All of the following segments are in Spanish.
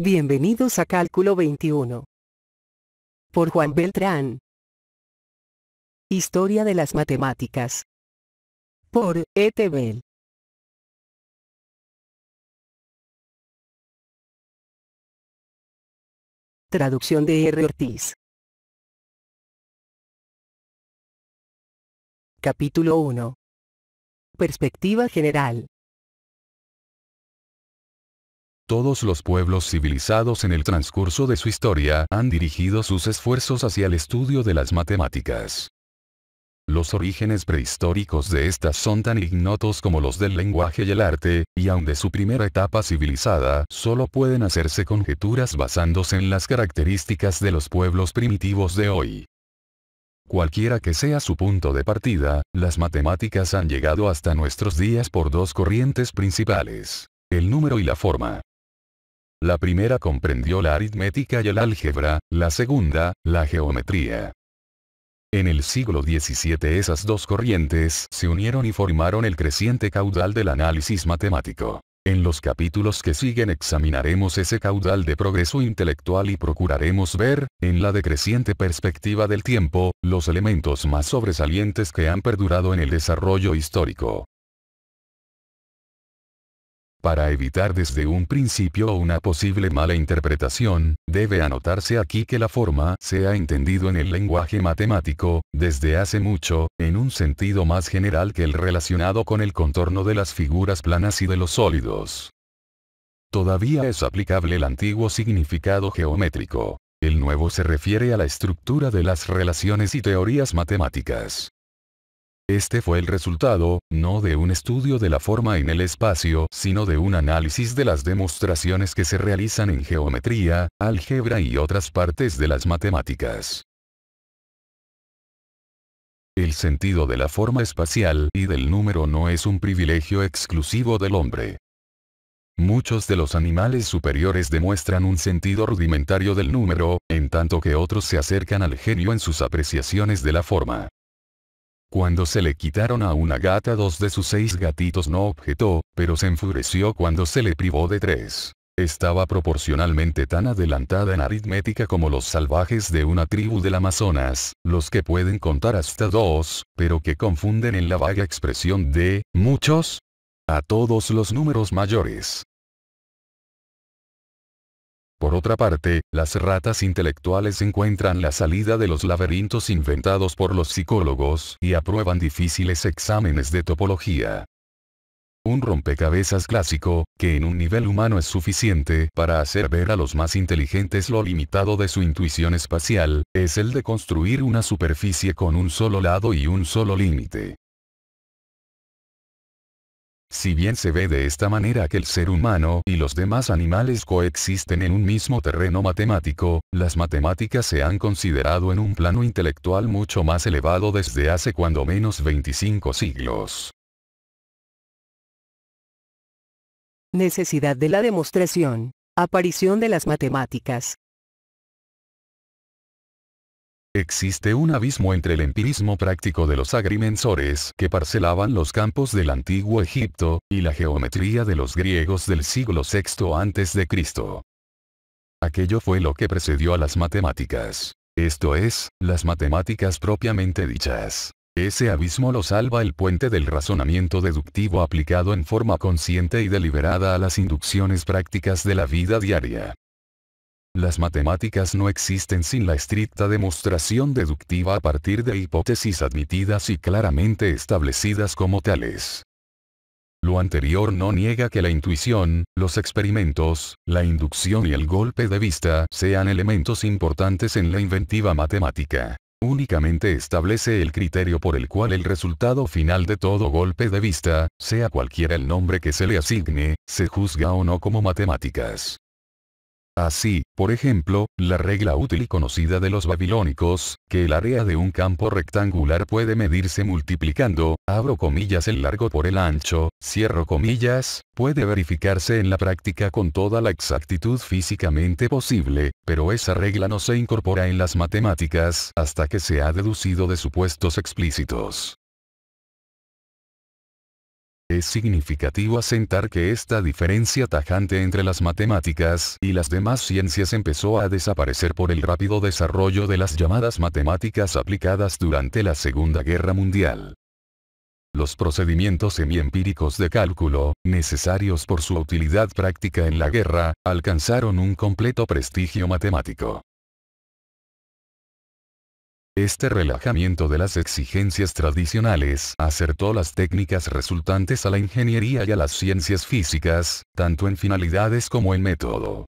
Bienvenidos a Cálculo 21. Por Juan Beltrán. Historia de las matemáticas. Por E.T. Bell. Traducción de R. Ortiz. Capítulo 1. Perspectiva general. Todos los pueblos civilizados en el transcurso de su historia han dirigido sus esfuerzos hacia el estudio de las matemáticas. Los orígenes prehistóricos de estas son tan ignotos como los del lenguaje y el arte, y aun de su primera etapa civilizada, solo pueden hacerse conjeturas basándose en las características de los pueblos primitivos de hoy. Cualquiera que sea su punto de partida, las matemáticas han llegado hasta nuestros días por dos corrientes principales, el número y la forma. La primera comprendió la aritmética y el álgebra, la segunda, la geometría. En el siglo XVII esas dos corrientes se unieron y formaron el creciente caudal del análisis matemático. En los capítulos que siguen examinaremos ese caudal de progreso intelectual y procuraremos ver, en la decreciente perspectiva del tiempo, los elementos más sobresalientes que han perdurado en el desarrollo histórico. Para evitar desde un principio una posible mala interpretación, debe anotarse aquí que la forma se ha entendido en el lenguaje matemático, desde hace mucho, en un sentido más general que el relacionado con el contorno de las figuras planas y de los sólidos. Todavía es aplicable el antiguo significado geométrico. El nuevo se refiere a la estructura de las relaciones y teorías matemáticas. Este fue el resultado, no de un estudio de la forma en el espacio, sino de un análisis de las demostraciones que se realizan en geometría, álgebra y otras partes de las matemáticas. El sentido de la forma espacial y del número no es un privilegio exclusivo del hombre. Muchos de los animales superiores demuestran un sentido rudimentario del número, en tanto que otros se acercan al genio en sus apreciaciones de la forma. Cuando se le quitaron a una gata dos de sus seis gatitos no objetó, pero se enfureció cuando se le privó de tres. Estaba proporcionalmente tan adelantada en aritmética como los salvajes de una tribu del Amazonas, los que pueden contar hasta dos, pero que confunden en la vaga expresión de, muchos, a todos los números mayores. Por otra parte, las ratas intelectuales encuentran la salida de los laberintos inventados por los psicólogos y aprueban difíciles exámenes de topología. Un rompecabezas clásico, que en un nivel humano es suficiente para hacer ver a los más inteligentes lo limitado de su intuición espacial, es el de construir una superficie con un solo lado y un solo límite. Si bien se ve de esta manera que el ser humano y los demás animales coexisten en un mismo terreno matemático, las matemáticas se han considerado en un plano intelectual mucho más elevado desde hace cuando menos 25 siglos. Necesidad de la demostración. Aparición de las matemáticas. Existe un abismo entre el empirismo práctico de los agrimensores que parcelaban los campos del antiguo Egipto, y la geometría de los griegos del siglo VI a.C. Aquello fue lo que precedió a las matemáticas. Esto es, las matemáticas propiamente dichas. Ese abismo lo salva el puente del razonamiento deductivo aplicado en forma consciente y deliberada a las inducciones prácticas de la vida diaria. Las matemáticas no existen sin la estricta demostración deductiva a partir de hipótesis admitidas y claramente establecidas como tales. Lo anterior no niega que la intuición, los experimentos, la inducción y el golpe de vista sean elementos importantes en la inventiva matemática. Únicamente establece el criterio por el cual el resultado final de todo golpe de vista, sea cualquiera el nombre que se le asigne, se juzga o no como matemáticas. Así, por ejemplo, la regla útil y conocida de los babilónicos, que el área de un campo rectangular puede medirse multiplicando, abro comillas el largo por el ancho, cierro comillas, puede verificarse en la práctica con toda la exactitud físicamente posible, pero esa regla no se incorpora en las matemáticas hasta que se ha deducido de supuestos explícitos. Es significativo asentar que esta diferencia tajante entre las matemáticas y las demás ciencias empezó a desaparecer por el rápido desarrollo de las llamadas matemáticas aplicadas durante la Segunda Guerra Mundial. Los procedimientos semiempíricos de cálculo, necesarios por su utilidad práctica en la guerra, alcanzaron un completo prestigio matemático. Este relajamiento de las exigencias tradicionales acertó las técnicas resultantes a la ingeniería y a las ciencias físicas, tanto en finalidades como en método.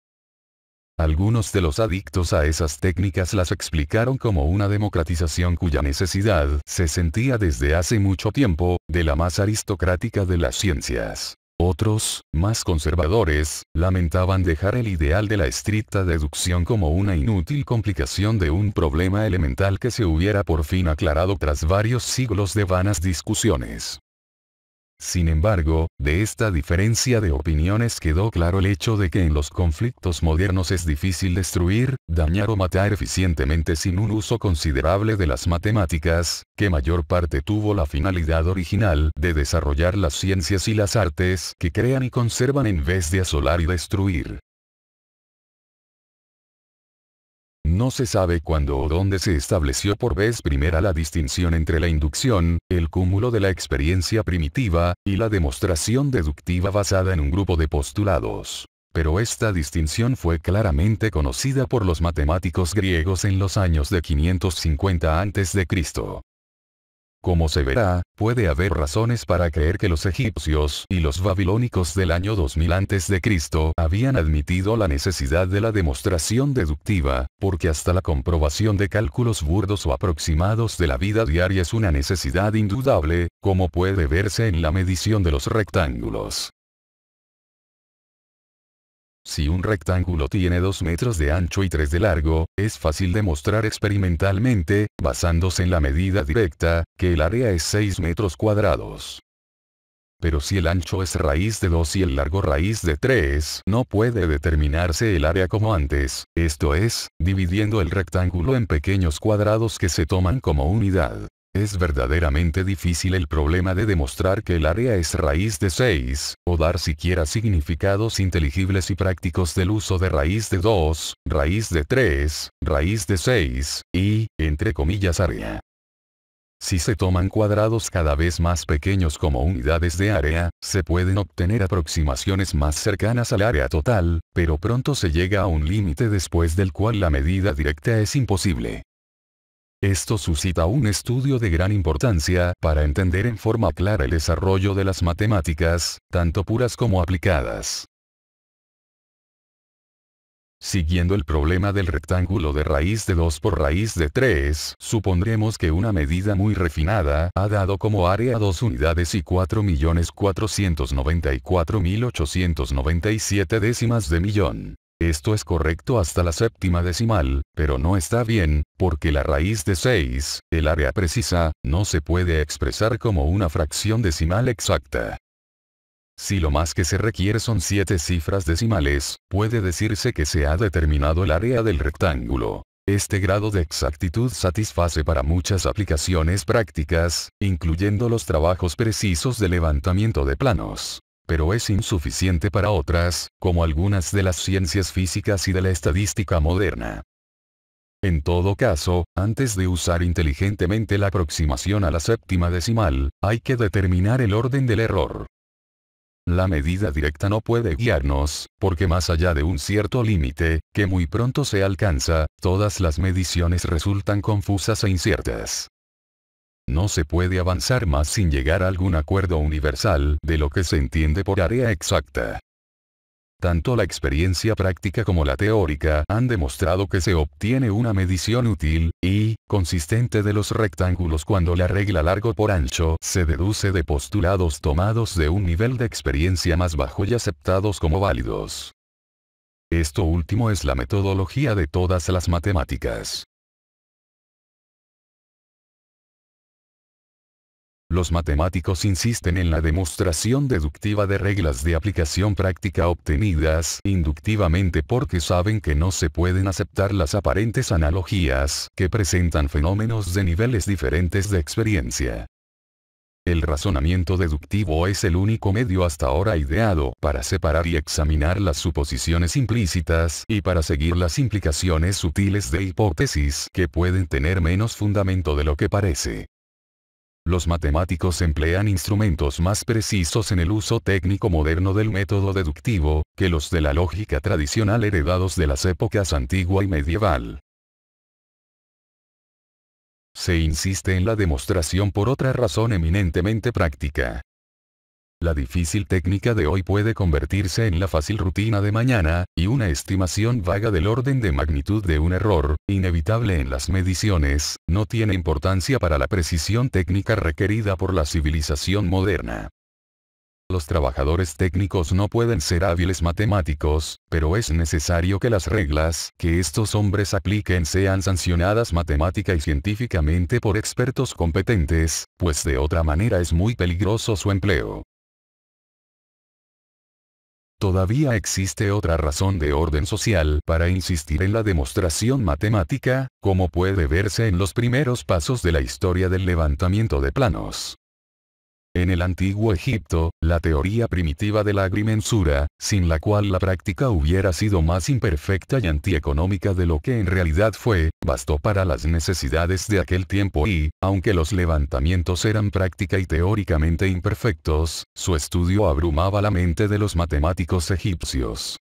Algunos de los adictos a esas técnicas las explicaron como una democratización cuya necesidad se sentía desde hace mucho tiempo, de la más aristocrática de las ciencias. Otros, más conservadores, lamentaban dejar el ideal de la estricta deducción como una inútil complicación de un problema elemental que se hubiera por fin aclarado tras varios siglos de vanas discusiones. Sin embargo, de esta diferencia de opiniones quedó claro el hecho de que en los conflictos modernos es difícil destruir, dañar o matar eficientemente sin un uso considerable de las matemáticas, que mayor parte tuvo la finalidad original de desarrollar las ciencias y las artes que crean y conservan en vez de asolar y destruir. No se sabe cuándo o dónde se estableció por vez primera la distinción entre la inducción, el cúmulo de la experiencia primitiva, y la demostración deductiva basada en un grupo de postulados. Pero esta distinción fue claramente conocida por los matemáticos griegos en los años de 550 a.C. Como se verá, puede haber razones para creer que los egipcios y los babilónicos del año 2000 a.C. habían admitido la necesidad de la demostración deductiva, porque hasta la comprobación de cálculos burdos o aproximados de la vida diaria es una necesidad indudable, como puede verse en la medición de los rectángulos. Si un rectángulo tiene 2 metros de ancho y 3 de largo, es fácil demostrar experimentalmente, basándose en la medida directa, que el área es 6 metros cuadrados. Pero si el ancho es raíz de 2 y el largo raíz de 3, no puede determinarse el área como antes, esto es, dividiendo el rectángulo en pequeños cuadrados que se toman como unidad. Es verdaderamente difícil el problema de demostrar que el área es raíz de 6, o dar siquiera significados inteligibles y prácticos del uso de raíz de 2, raíz de 3, raíz de 6, y, entre comillas, área. Si se toman cuadrados cada vez más pequeños como unidades de área, se pueden obtener aproximaciones más cercanas al área total, pero pronto se llega a un límite después del cual la medida directa es imposible. Esto suscita un estudio de gran importancia para entender en forma clara el desarrollo de las matemáticas, tanto puras como aplicadas. Siguiendo el problema del rectángulo de raíz de 2 por raíz de 3, supondremos que una medida muy refinada ha dado como área 2 unidades y 4.494.897 décimas de millón. Esto es correcto hasta la séptima decimal, pero no está bien, porque la raíz de 6, el área precisa, no se puede expresar como una fracción decimal exacta. Si lo más que se requiere son 7 cifras decimales, puede decirse que se ha determinado el área del rectángulo. Este grado de exactitud satisface para muchas aplicaciones prácticas, incluyendo los trabajos precisos de levantamiento de planos pero es insuficiente para otras, como algunas de las ciencias físicas y de la estadística moderna. En todo caso, antes de usar inteligentemente la aproximación a la séptima decimal, hay que determinar el orden del error. La medida directa no puede guiarnos, porque más allá de un cierto límite, que muy pronto se alcanza, todas las mediciones resultan confusas e inciertas. No se puede avanzar más sin llegar a algún acuerdo universal de lo que se entiende por área exacta. Tanto la experiencia práctica como la teórica han demostrado que se obtiene una medición útil, y, consistente de los rectángulos cuando la regla largo por ancho se deduce de postulados tomados de un nivel de experiencia más bajo y aceptados como válidos. Esto último es la metodología de todas las matemáticas. Los matemáticos insisten en la demostración deductiva de reglas de aplicación práctica obtenidas inductivamente porque saben que no se pueden aceptar las aparentes analogías que presentan fenómenos de niveles diferentes de experiencia. El razonamiento deductivo es el único medio hasta ahora ideado para separar y examinar las suposiciones implícitas y para seguir las implicaciones sutiles de hipótesis que pueden tener menos fundamento de lo que parece. Los matemáticos emplean instrumentos más precisos en el uso técnico moderno del método deductivo, que los de la lógica tradicional heredados de las épocas antigua y medieval. Se insiste en la demostración por otra razón eminentemente práctica. La difícil técnica de hoy puede convertirse en la fácil rutina de mañana, y una estimación vaga del orden de magnitud de un error, inevitable en las mediciones, no tiene importancia para la precisión técnica requerida por la civilización moderna. Los trabajadores técnicos no pueden ser hábiles matemáticos, pero es necesario que las reglas que estos hombres apliquen sean sancionadas matemática y científicamente por expertos competentes, pues de otra manera es muy peligroso su empleo. Todavía existe otra razón de orden social para insistir en la demostración matemática, como puede verse en los primeros pasos de la historia del levantamiento de planos. En el antiguo Egipto, la teoría primitiva de la agrimensura, sin la cual la práctica hubiera sido más imperfecta y antieconómica de lo que en realidad fue, bastó para las necesidades de aquel tiempo y, aunque los levantamientos eran práctica y teóricamente imperfectos, su estudio abrumaba la mente de los matemáticos egipcios.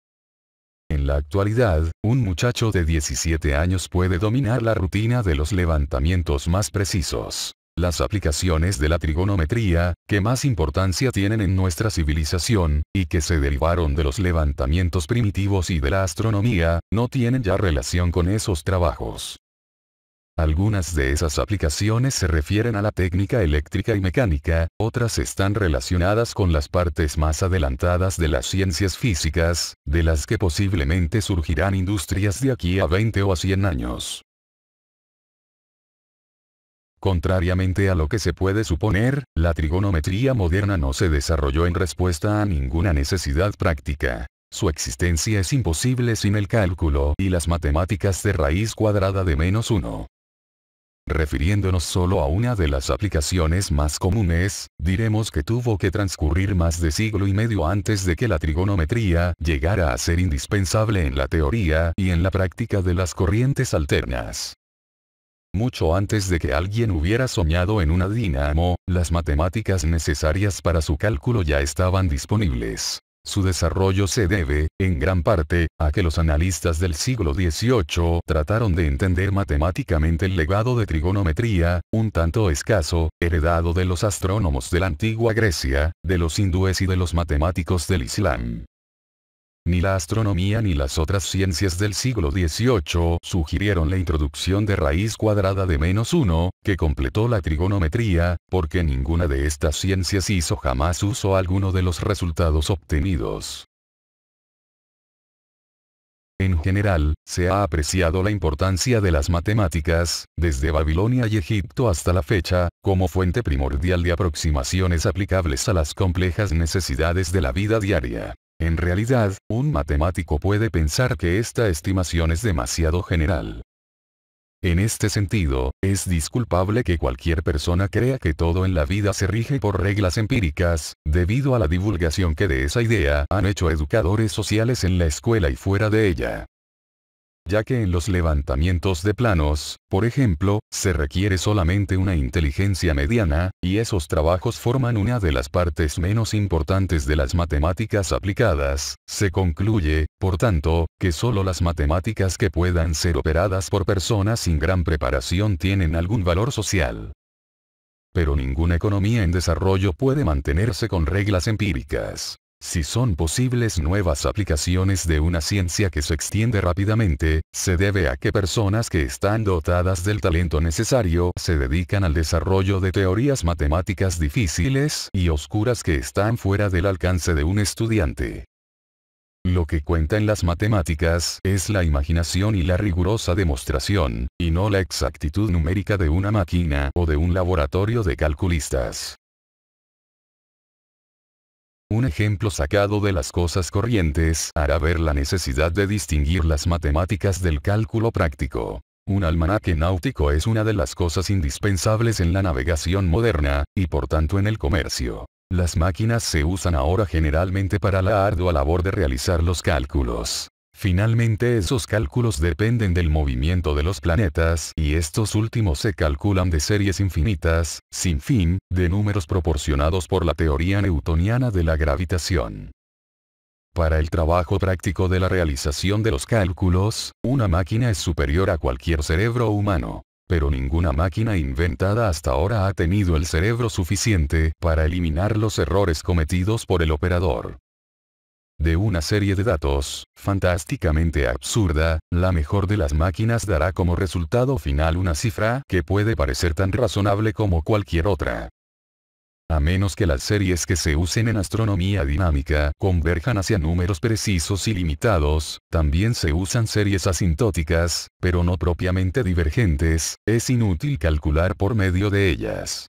En la actualidad, un muchacho de 17 años puede dominar la rutina de los levantamientos más precisos las aplicaciones de la trigonometría, que más importancia tienen en nuestra civilización, y que se derivaron de los levantamientos primitivos y de la astronomía, no tienen ya relación con esos trabajos. Algunas de esas aplicaciones se refieren a la técnica eléctrica y mecánica, otras están relacionadas con las partes más adelantadas de las ciencias físicas, de las que posiblemente surgirán industrias de aquí a 20 o a 100 años. Contrariamente a lo que se puede suponer, la trigonometría moderna no se desarrolló en respuesta a ninguna necesidad práctica. Su existencia es imposible sin el cálculo y las matemáticas de raíz cuadrada de menos 1. Refiriéndonos solo a una de las aplicaciones más comunes, diremos que tuvo que transcurrir más de siglo y medio antes de que la trigonometría llegara a ser indispensable en la teoría y en la práctica de las corrientes alternas. Mucho antes de que alguien hubiera soñado en una dinamo, las matemáticas necesarias para su cálculo ya estaban disponibles. Su desarrollo se debe, en gran parte, a que los analistas del siglo XVIII trataron de entender matemáticamente el legado de trigonometría, un tanto escaso, heredado de los astrónomos de la antigua Grecia, de los hindúes y de los matemáticos del Islam. Ni la astronomía ni las otras ciencias del siglo XVIII sugirieron la introducción de raíz cuadrada de menos 1, que completó la trigonometría, porque ninguna de estas ciencias hizo jamás uso alguno de los resultados obtenidos. En general, se ha apreciado la importancia de las matemáticas, desde Babilonia y Egipto hasta la fecha, como fuente primordial de aproximaciones aplicables a las complejas necesidades de la vida diaria. En realidad, un matemático puede pensar que esta estimación es demasiado general. En este sentido, es disculpable que cualquier persona crea que todo en la vida se rige por reglas empíricas, debido a la divulgación que de esa idea han hecho educadores sociales en la escuela y fuera de ella ya que en los levantamientos de planos, por ejemplo, se requiere solamente una inteligencia mediana, y esos trabajos forman una de las partes menos importantes de las matemáticas aplicadas, se concluye, por tanto, que solo las matemáticas que puedan ser operadas por personas sin gran preparación tienen algún valor social. Pero ninguna economía en desarrollo puede mantenerse con reglas empíricas. Si son posibles nuevas aplicaciones de una ciencia que se extiende rápidamente, se debe a que personas que están dotadas del talento necesario se dedican al desarrollo de teorías matemáticas difíciles y oscuras que están fuera del alcance de un estudiante. Lo que cuenta en las matemáticas es la imaginación y la rigurosa demostración, y no la exactitud numérica de una máquina o de un laboratorio de calculistas. Un ejemplo sacado de las cosas corrientes hará ver la necesidad de distinguir las matemáticas del cálculo práctico. Un almanaque náutico es una de las cosas indispensables en la navegación moderna, y por tanto en el comercio. Las máquinas se usan ahora generalmente para la ardua labor de realizar los cálculos. Finalmente esos cálculos dependen del movimiento de los planetas y estos últimos se calculan de series infinitas, sin fin, de números proporcionados por la teoría newtoniana de la gravitación. Para el trabajo práctico de la realización de los cálculos, una máquina es superior a cualquier cerebro humano. Pero ninguna máquina inventada hasta ahora ha tenido el cerebro suficiente para eliminar los errores cometidos por el operador de una serie de datos, fantásticamente absurda, la mejor de las máquinas dará como resultado final una cifra que puede parecer tan razonable como cualquier otra. A menos que las series que se usen en astronomía dinámica converjan hacia números precisos y limitados, también se usan series asintóticas, pero no propiamente divergentes, es inútil calcular por medio de ellas.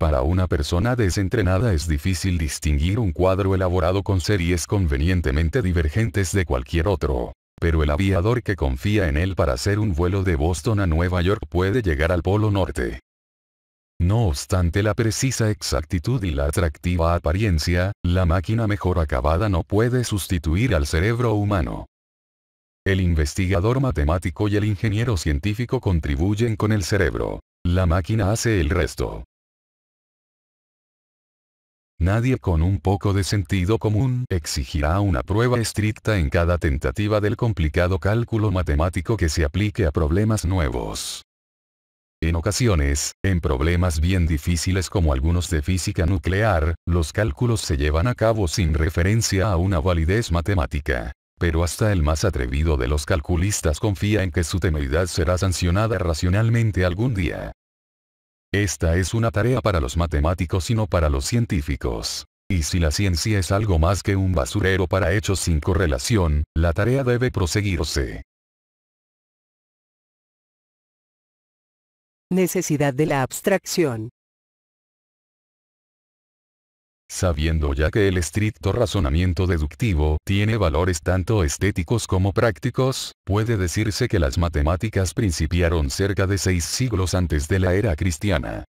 Para una persona desentrenada es difícil distinguir un cuadro elaborado con series convenientemente divergentes de cualquier otro. Pero el aviador que confía en él para hacer un vuelo de Boston a Nueva York puede llegar al Polo Norte. No obstante la precisa exactitud y la atractiva apariencia, la máquina mejor acabada no puede sustituir al cerebro humano. El investigador matemático y el ingeniero científico contribuyen con el cerebro. La máquina hace el resto. Nadie con un poco de sentido común exigirá una prueba estricta en cada tentativa del complicado cálculo matemático que se aplique a problemas nuevos. En ocasiones, en problemas bien difíciles como algunos de física nuclear, los cálculos se llevan a cabo sin referencia a una validez matemática. Pero hasta el más atrevido de los calculistas confía en que su temeridad será sancionada racionalmente algún día. Esta es una tarea para los matemáticos y no para los científicos. Y si la ciencia es algo más que un basurero para hechos sin correlación, la tarea debe proseguirse. Necesidad de la abstracción. Sabiendo ya que el estricto razonamiento deductivo tiene valores tanto estéticos como prácticos, puede decirse que las matemáticas principiaron cerca de seis siglos antes de la era cristiana.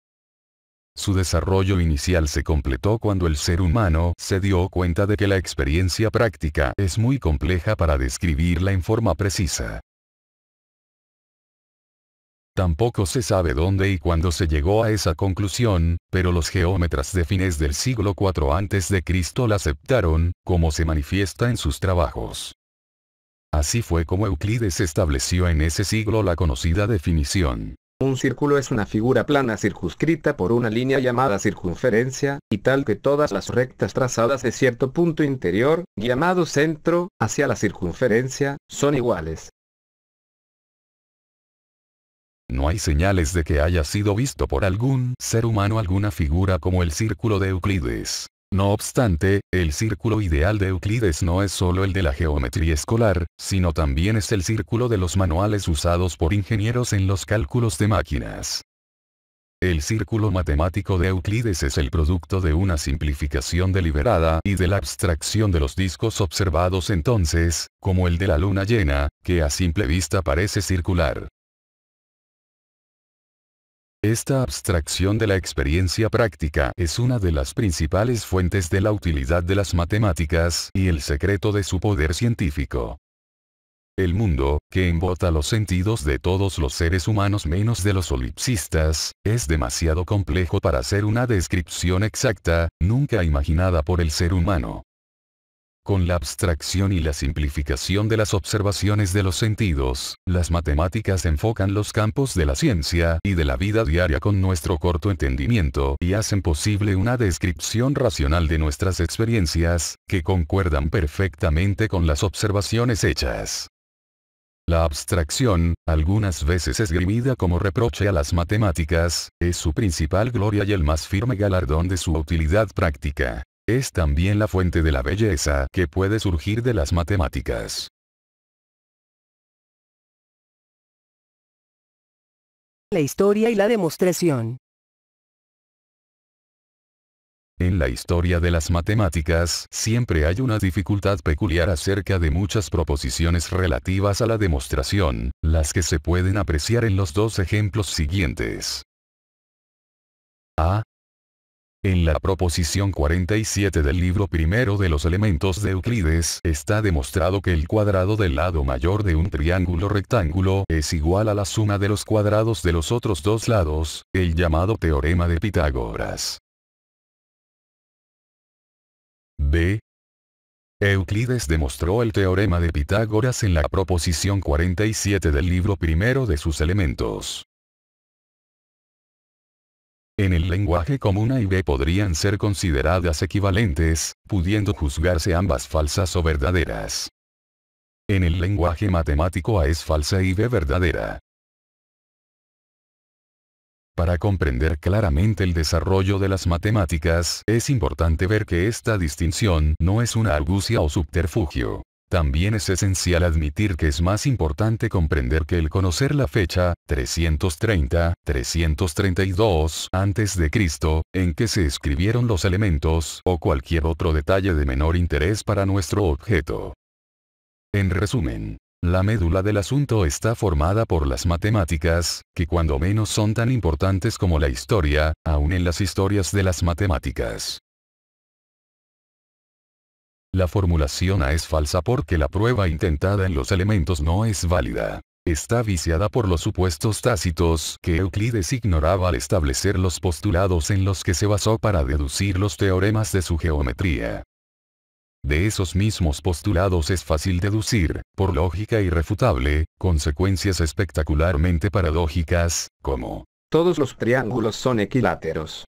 Su desarrollo inicial se completó cuando el ser humano se dio cuenta de que la experiencia práctica es muy compleja para describirla en forma precisa. Tampoco se sabe dónde y cuándo se llegó a esa conclusión, pero los geómetras de fines del siglo IV a.C. la aceptaron, como se manifiesta en sus trabajos. Así fue como Euclides estableció en ese siglo la conocida definición. Un círculo es una figura plana circunscrita por una línea llamada circunferencia, y tal que todas las rectas trazadas de cierto punto interior, llamado centro, hacia la circunferencia, son iguales. No hay señales de que haya sido visto por algún ser humano alguna figura como el círculo de Euclides. No obstante, el círculo ideal de Euclides no es solo el de la geometría escolar, sino también es el círculo de los manuales usados por ingenieros en los cálculos de máquinas. El círculo matemático de Euclides es el producto de una simplificación deliberada y de la abstracción de los discos observados entonces, como el de la luna llena, que a simple vista parece circular. Esta abstracción de la experiencia práctica es una de las principales fuentes de la utilidad de las matemáticas y el secreto de su poder científico. El mundo, que embota los sentidos de todos los seres humanos menos de los olipsistas, es demasiado complejo para hacer una descripción exacta, nunca imaginada por el ser humano. Con la abstracción y la simplificación de las observaciones de los sentidos, las matemáticas enfocan los campos de la ciencia y de la vida diaria con nuestro corto entendimiento y hacen posible una descripción racional de nuestras experiencias, que concuerdan perfectamente con las observaciones hechas. La abstracción, algunas veces esgrimida como reproche a las matemáticas, es su principal gloria y el más firme galardón de su utilidad práctica. Es también la fuente de la belleza que puede surgir de las matemáticas. La historia y la demostración. En la historia de las matemáticas, siempre hay una dificultad peculiar acerca de muchas proposiciones relativas a la demostración, las que se pueden apreciar en los dos ejemplos siguientes. A. En la proposición 47 del libro primero de los elementos de Euclides está demostrado que el cuadrado del lado mayor de un triángulo rectángulo es igual a la suma de los cuadrados de los otros dos lados, el llamado teorema de Pitágoras. B. Euclides demostró el teorema de Pitágoras en la proposición 47 del libro primero de sus elementos en el lenguaje común A y B podrían ser consideradas equivalentes, pudiendo juzgarse ambas falsas o verdaderas. En el lenguaje matemático A es falsa y B verdadera. Para comprender claramente el desarrollo de las matemáticas, es importante ver que esta distinción no es una argucia o subterfugio. También es esencial admitir que es más importante comprender que el conocer la fecha, 330, 332 Cristo en que se escribieron los elementos o cualquier otro detalle de menor interés para nuestro objeto. En resumen, la médula del asunto está formada por las matemáticas, que cuando menos son tan importantes como la historia, aún en las historias de las matemáticas. La formulación A es falsa porque la prueba intentada en los elementos no es válida. Está viciada por los supuestos tácitos que Euclides ignoraba al establecer los postulados en los que se basó para deducir los teoremas de su geometría. De esos mismos postulados es fácil deducir, por lógica irrefutable, consecuencias espectacularmente paradójicas, como todos los triángulos son equiláteros.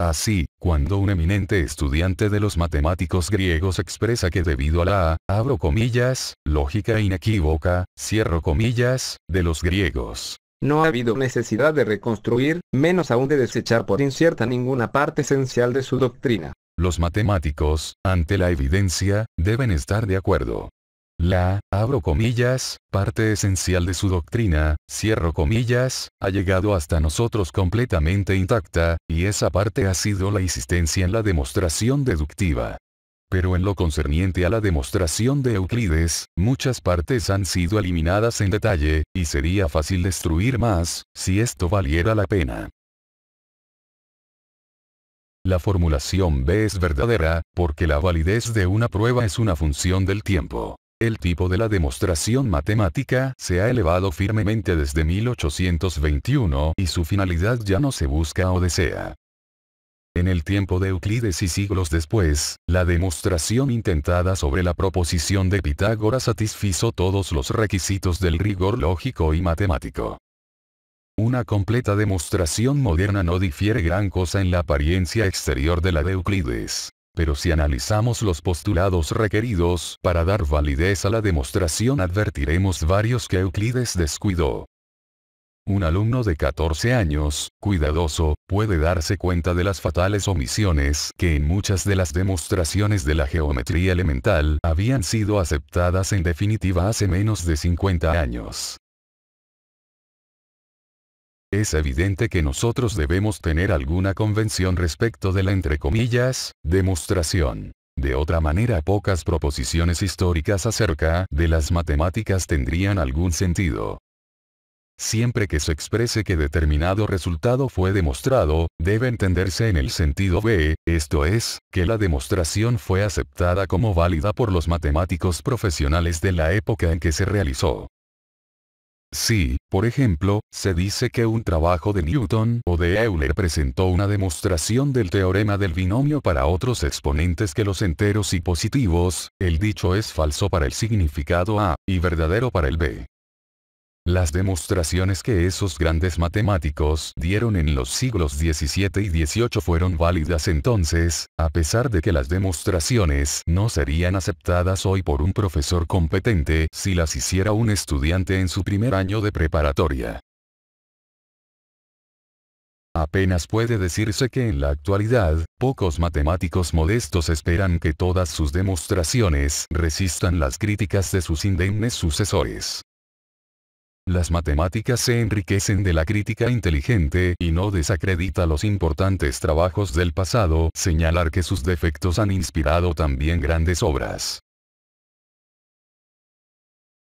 Así, cuando un eminente estudiante de los matemáticos griegos expresa que debido a la, abro comillas, lógica inequívoca, cierro comillas, de los griegos, no ha habido necesidad de reconstruir, menos aún de desechar por incierta ninguna parte esencial de su doctrina. Los matemáticos, ante la evidencia, deben estar de acuerdo. La, abro comillas, parte esencial de su doctrina, cierro comillas, ha llegado hasta nosotros completamente intacta, y esa parte ha sido la insistencia en la demostración deductiva. Pero en lo concerniente a la demostración de Euclides, muchas partes han sido eliminadas en detalle, y sería fácil destruir más, si esto valiera la pena. La formulación B es verdadera, porque la validez de una prueba es una función del tiempo. El tipo de la demostración matemática se ha elevado firmemente desde 1821 y su finalidad ya no se busca o desea. En el tiempo de Euclides y siglos después, la demostración intentada sobre la proposición de Pitágoras satisfizo todos los requisitos del rigor lógico y matemático. Una completa demostración moderna no difiere gran cosa en la apariencia exterior de la de Euclides, pero si analizamos los postulados requeridos para dar validez a la demostración advertiremos varios que Euclides descuidó. Un alumno de 14 años, cuidadoso, puede darse cuenta de las fatales omisiones que en muchas de las demostraciones de la geometría elemental habían sido aceptadas en definitiva hace menos de 50 años. Es evidente que nosotros debemos tener alguna convención respecto de la entre comillas, demostración. De otra manera pocas proposiciones históricas acerca de las matemáticas tendrían algún sentido. Siempre que se exprese que determinado resultado fue demostrado, debe entenderse en el sentido B, esto es, que la demostración fue aceptada como válida por los matemáticos profesionales de la época en que se realizó. Si, por ejemplo, se dice que un trabajo de Newton o de Euler presentó una demostración del teorema del binomio para otros exponentes que los enteros y positivos, el dicho es falso para el significado A, y verdadero para el B. Las demostraciones que esos grandes matemáticos dieron en los siglos XVII y XVIII fueron válidas entonces, a pesar de que las demostraciones no serían aceptadas hoy por un profesor competente si las hiciera un estudiante en su primer año de preparatoria. Apenas puede decirse que en la actualidad, pocos matemáticos modestos esperan que todas sus demostraciones resistan las críticas de sus indemnes sucesores. Las matemáticas se enriquecen de la crítica inteligente y no desacredita los importantes trabajos del pasado, señalar que sus defectos han inspirado también grandes obras.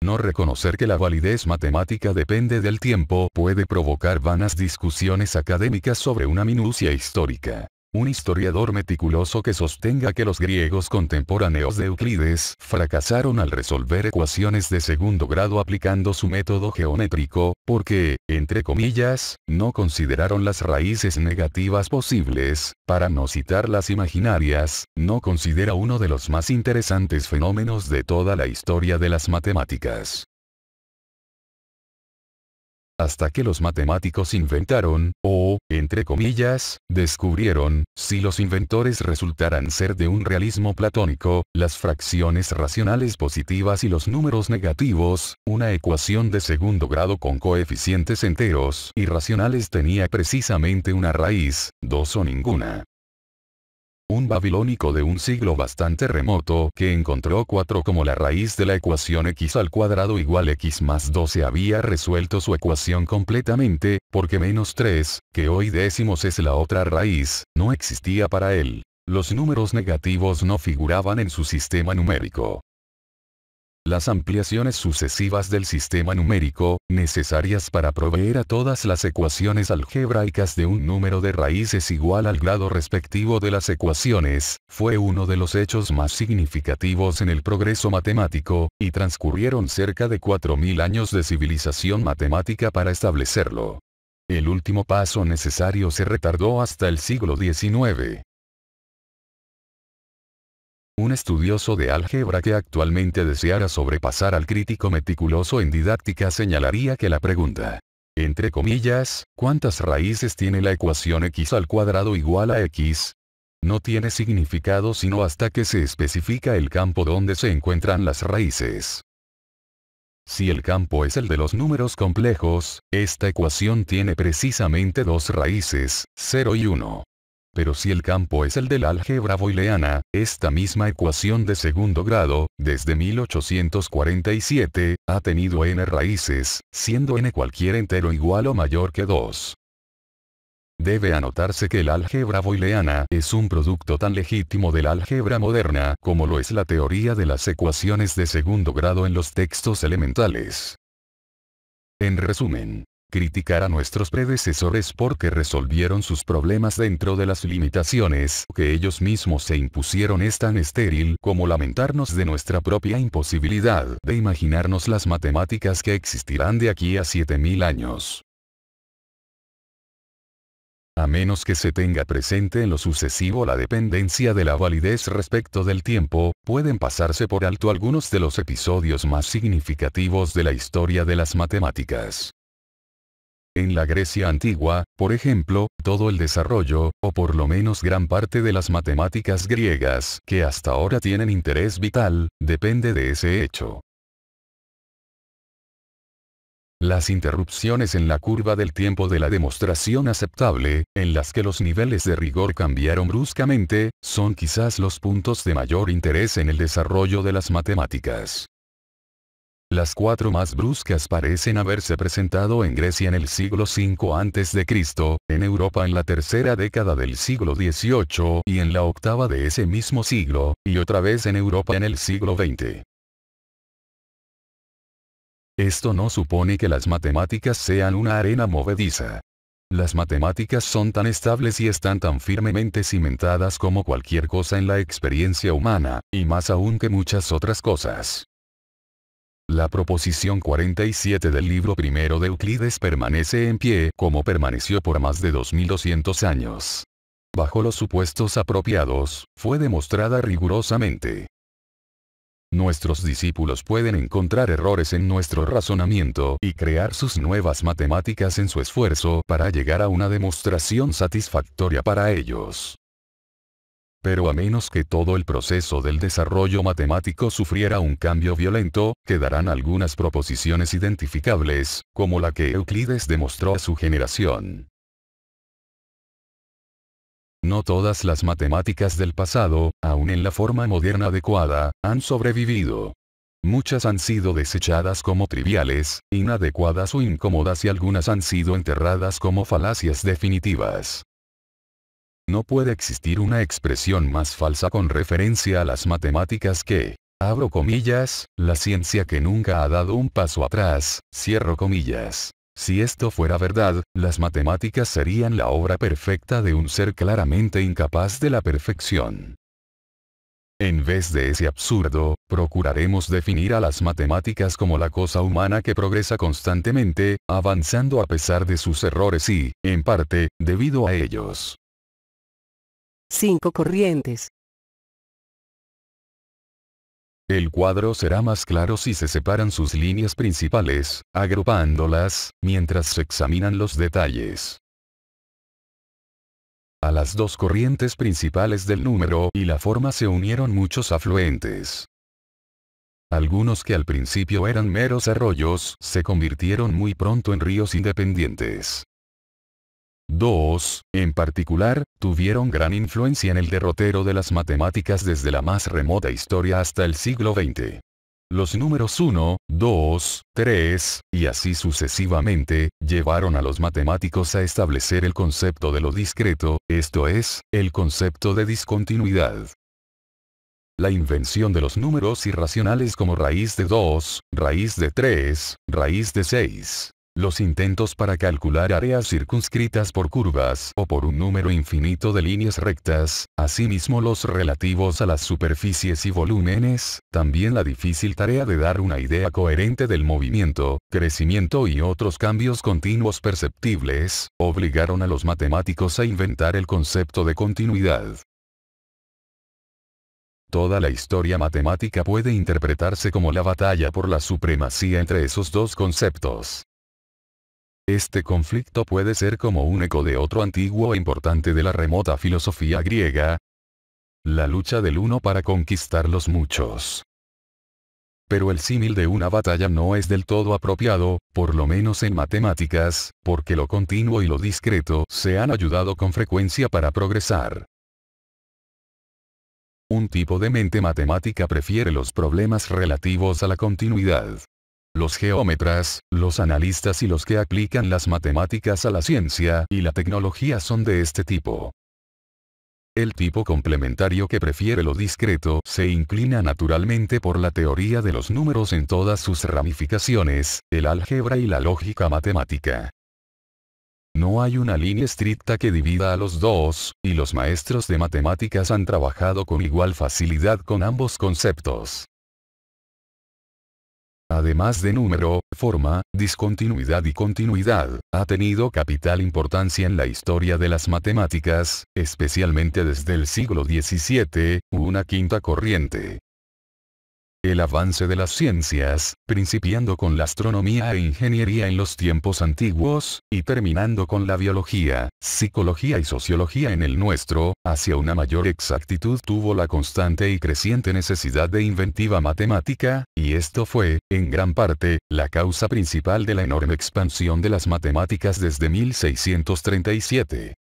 No reconocer que la validez matemática depende del tiempo puede provocar vanas discusiones académicas sobre una minucia histórica. Un historiador meticuloso que sostenga que los griegos contemporáneos de Euclides fracasaron al resolver ecuaciones de segundo grado aplicando su método geométrico, porque, entre comillas, no consideraron las raíces negativas posibles, para no citar las imaginarias, no considera uno de los más interesantes fenómenos de toda la historia de las matemáticas hasta que los matemáticos inventaron, o, entre comillas, descubrieron, si los inventores resultaran ser de un realismo platónico, las fracciones racionales positivas y los números negativos, una ecuación de segundo grado con coeficientes enteros y racionales tenía precisamente una raíz, dos o ninguna un babilónico de un siglo bastante remoto que encontró 4 como la raíz de la ecuación x al cuadrado igual x más 12 había resuelto su ecuación completamente, porque menos 3, que hoy décimos es la otra raíz, no existía para él. Los números negativos no figuraban en su sistema numérico las ampliaciones sucesivas del sistema numérico, necesarias para proveer a todas las ecuaciones algebraicas de un número de raíces igual al grado respectivo de las ecuaciones, fue uno de los hechos más significativos en el progreso matemático, y transcurrieron cerca de 4.000 años de civilización matemática para establecerlo. El último paso necesario se retardó hasta el siglo XIX un estudioso de álgebra que actualmente deseara sobrepasar al crítico meticuloso en didáctica señalaría que la pregunta, entre comillas, ¿cuántas raíces tiene la ecuación x al cuadrado igual a x? No tiene significado sino hasta que se especifica el campo donde se encuentran las raíces. Si el campo es el de los números complejos, esta ecuación tiene precisamente dos raíces, 0 y 1. Pero si el campo es el de la álgebra boileana, esta misma ecuación de segundo grado, desde 1847, ha tenido n raíces, siendo n cualquier entero igual o mayor que 2. Debe anotarse que el álgebra boileana es un producto tan legítimo del álgebra moderna como lo es la teoría de las ecuaciones de segundo grado en los textos elementales. En resumen, criticar a nuestros predecesores porque resolvieron sus problemas dentro de las limitaciones que ellos mismos se impusieron es tan estéril como lamentarnos de nuestra propia imposibilidad de imaginarnos las matemáticas que existirán de aquí a 7000 años. A menos que se tenga presente en lo sucesivo la dependencia de la validez respecto del tiempo, pueden pasarse por alto algunos de los episodios más significativos de la historia de las matemáticas. En la Grecia antigua, por ejemplo, todo el desarrollo, o por lo menos gran parte de las matemáticas griegas que hasta ahora tienen interés vital, depende de ese hecho. Las interrupciones en la curva del tiempo de la demostración aceptable, en las que los niveles de rigor cambiaron bruscamente, son quizás los puntos de mayor interés en el desarrollo de las matemáticas. Las cuatro más bruscas parecen haberse presentado en Grecia en el siglo V a.C., en Europa en la tercera década del siglo XVIII y en la octava de ese mismo siglo, y otra vez en Europa en el siglo XX. Esto no supone que las matemáticas sean una arena movediza. Las matemáticas son tan estables y están tan firmemente cimentadas como cualquier cosa en la experiencia humana, y más aún que muchas otras cosas. La proposición 47 del libro primero de Euclides permanece en pie como permaneció por más de 2200 años. Bajo los supuestos apropiados, fue demostrada rigurosamente. Nuestros discípulos pueden encontrar errores en nuestro razonamiento y crear sus nuevas matemáticas en su esfuerzo para llegar a una demostración satisfactoria para ellos. Pero a menos que todo el proceso del desarrollo matemático sufriera un cambio violento, quedarán algunas proposiciones identificables, como la que Euclides demostró a su generación. No todas las matemáticas del pasado, aun en la forma moderna adecuada, han sobrevivido. Muchas han sido desechadas como triviales, inadecuadas o incómodas y algunas han sido enterradas como falacias definitivas. No puede existir una expresión más falsa con referencia a las matemáticas que, abro comillas, la ciencia que nunca ha dado un paso atrás, cierro comillas. Si esto fuera verdad, las matemáticas serían la obra perfecta de un ser claramente incapaz de la perfección. En vez de ese absurdo, procuraremos definir a las matemáticas como la cosa humana que progresa constantemente, avanzando a pesar de sus errores y, en parte, debido a ellos. 5 corrientes. El cuadro será más claro si se separan sus líneas principales, agrupándolas, mientras se examinan los detalles. A las dos corrientes principales del número y la forma se unieron muchos afluentes. Algunos que al principio eran meros arroyos se convirtieron muy pronto en ríos independientes. 2, en particular, tuvieron gran influencia en el derrotero de las matemáticas desde la más remota historia hasta el siglo XX. Los números 1, 2, 3, y así sucesivamente, llevaron a los matemáticos a establecer el concepto de lo discreto, esto es, el concepto de discontinuidad. La invención de los números irracionales como raíz de 2, raíz de 3, raíz de 6, los intentos para calcular áreas circunscritas por curvas o por un número infinito de líneas rectas, asimismo los relativos a las superficies y volúmenes, también la difícil tarea de dar una idea coherente del movimiento, crecimiento y otros cambios continuos perceptibles, obligaron a los matemáticos a inventar el concepto de continuidad. Toda la historia matemática puede interpretarse como la batalla por la supremacía entre esos dos conceptos. Este conflicto puede ser como un eco de otro antiguo e importante de la remota filosofía griega. La lucha del uno para conquistar los muchos. Pero el símil de una batalla no es del todo apropiado, por lo menos en matemáticas, porque lo continuo y lo discreto se han ayudado con frecuencia para progresar. Un tipo de mente matemática prefiere los problemas relativos a la continuidad los geómetras, los analistas y los que aplican las matemáticas a la ciencia y la tecnología son de este tipo. El tipo complementario que prefiere lo discreto se inclina naturalmente por la teoría de los números en todas sus ramificaciones, el álgebra y la lógica matemática. No hay una línea estricta que divida a los dos, y los maestros de matemáticas han trabajado con igual facilidad con ambos conceptos además de número, forma, discontinuidad y continuidad, ha tenido capital importancia en la historia de las matemáticas, especialmente desde el siglo XVII, una quinta corriente, el avance de las ciencias, principiando con la astronomía e ingeniería en los tiempos antiguos, y terminando con la biología, psicología y sociología en el nuestro, hacia una mayor exactitud tuvo la constante y creciente necesidad de inventiva matemática, y esto fue, en gran parte, la causa principal de la enorme expansión de las matemáticas desde 1637.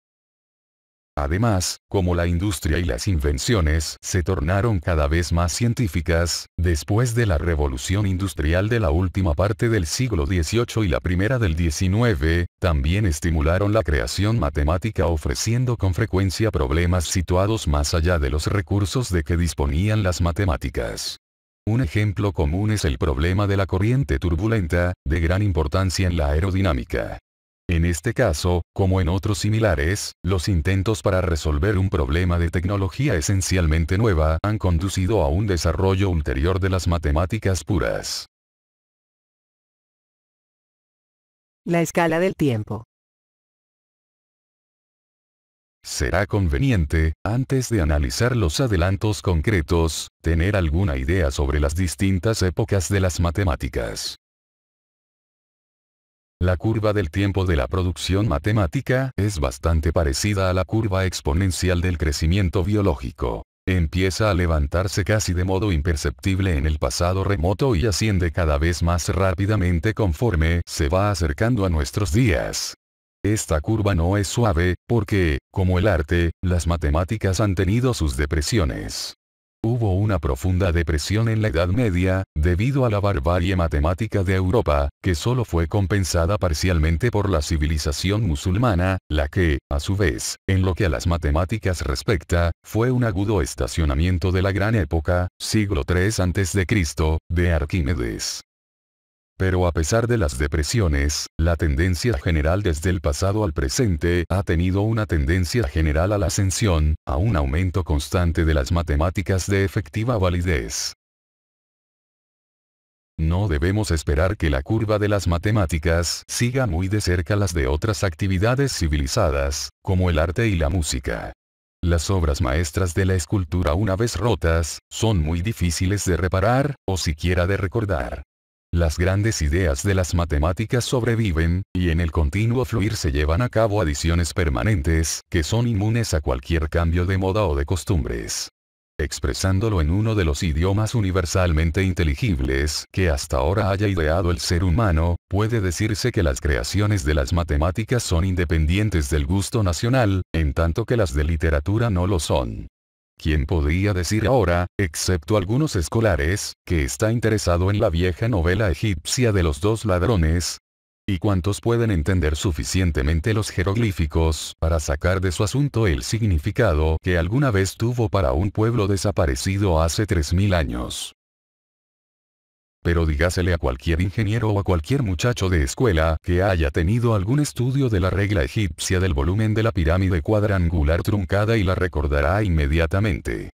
Además, como la industria y las invenciones se tornaron cada vez más científicas, después de la revolución industrial de la última parte del siglo XVIII y la primera del XIX, también estimularon la creación matemática ofreciendo con frecuencia problemas situados más allá de los recursos de que disponían las matemáticas. Un ejemplo común es el problema de la corriente turbulenta, de gran importancia en la aerodinámica. En este caso, como en otros similares, los intentos para resolver un problema de tecnología esencialmente nueva han conducido a un desarrollo ulterior de las matemáticas puras. La escala del tiempo. Será conveniente, antes de analizar los adelantos concretos, tener alguna idea sobre las distintas épocas de las matemáticas. La curva del tiempo de la producción matemática es bastante parecida a la curva exponencial del crecimiento biológico. Empieza a levantarse casi de modo imperceptible en el pasado remoto y asciende cada vez más rápidamente conforme se va acercando a nuestros días. Esta curva no es suave, porque, como el arte, las matemáticas han tenido sus depresiones. Hubo una profunda depresión en la Edad Media, debido a la barbarie matemática de Europa, que solo fue compensada parcialmente por la civilización musulmana, la que, a su vez, en lo que a las matemáticas respecta, fue un agudo estacionamiento de la gran época, siglo III a.C., de Arquímedes. Pero a pesar de las depresiones, la tendencia general desde el pasado al presente ha tenido una tendencia general a la ascensión, a un aumento constante de las matemáticas de efectiva validez. No debemos esperar que la curva de las matemáticas siga muy de cerca las de otras actividades civilizadas, como el arte y la música. Las obras maestras de la escultura una vez rotas, son muy difíciles de reparar, o siquiera de recordar. Las grandes ideas de las matemáticas sobreviven, y en el continuo fluir se llevan a cabo adiciones permanentes, que son inmunes a cualquier cambio de moda o de costumbres expresándolo en uno de los idiomas universalmente inteligibles que hasta ahora haya ideado el ser humano, puede decirse que las creaciones de las matemáticas son independientes del gusto nacional, en tanto que las de literatura no lo son. ¿Quién podría decir ahora, excepto algunos escolares, que está interesado en la vieja novela egipcia de los dos ladrones? ¿Y cuántos pueden entender suficientemente los jeroglíficos para sacar de su asunto el significado que alguna vez tuvo para un pueblo desaparecido hace 3.000 años? Pero dígasele a cualquier ingeniero o a cualquier muchacho de escuela que haya tenido algún estudio de la regla egipcia del volumen de la pirámide cuadrangular truncada y la recordará inmediatamente.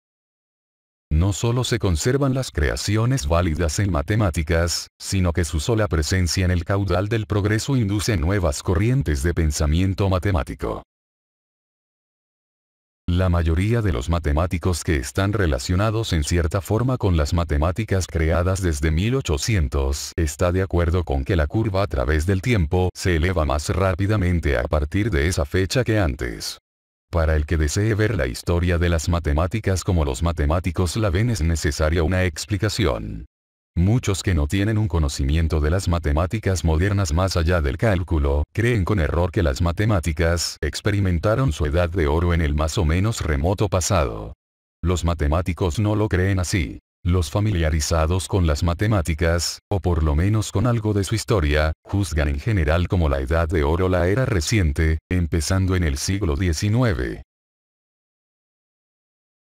No solo se conservan las creaciones válidas en matemáticas, sino que su sola presencia en el caudal del progreso induce nuevas corrientes de pensamiento matemático. La mayoría de los matemáticos que están relacionados en cierta forma con las matemáticas creadas desde 1800 está de acuerdo con que la curva a través del tiempo se eleva más rápidamente a partir de esa fecha que antes. Para el que desee ver la historia de las matemáticas como los matemáticos la ven es necesaria una explicación. Muchos que no tienen un conocimiento de las matemáticas modernas más allá del cálculo, creen con error que las matemáticas experimentaron su edad de oro en el más o menos remoto pasado. Los matemáticos no lo creen así. Los familiarizados con las matemáticas, o por lo menos con algo de su historia, juzgan en general como la edad de oro la era reciente, empezando en el siglo XIX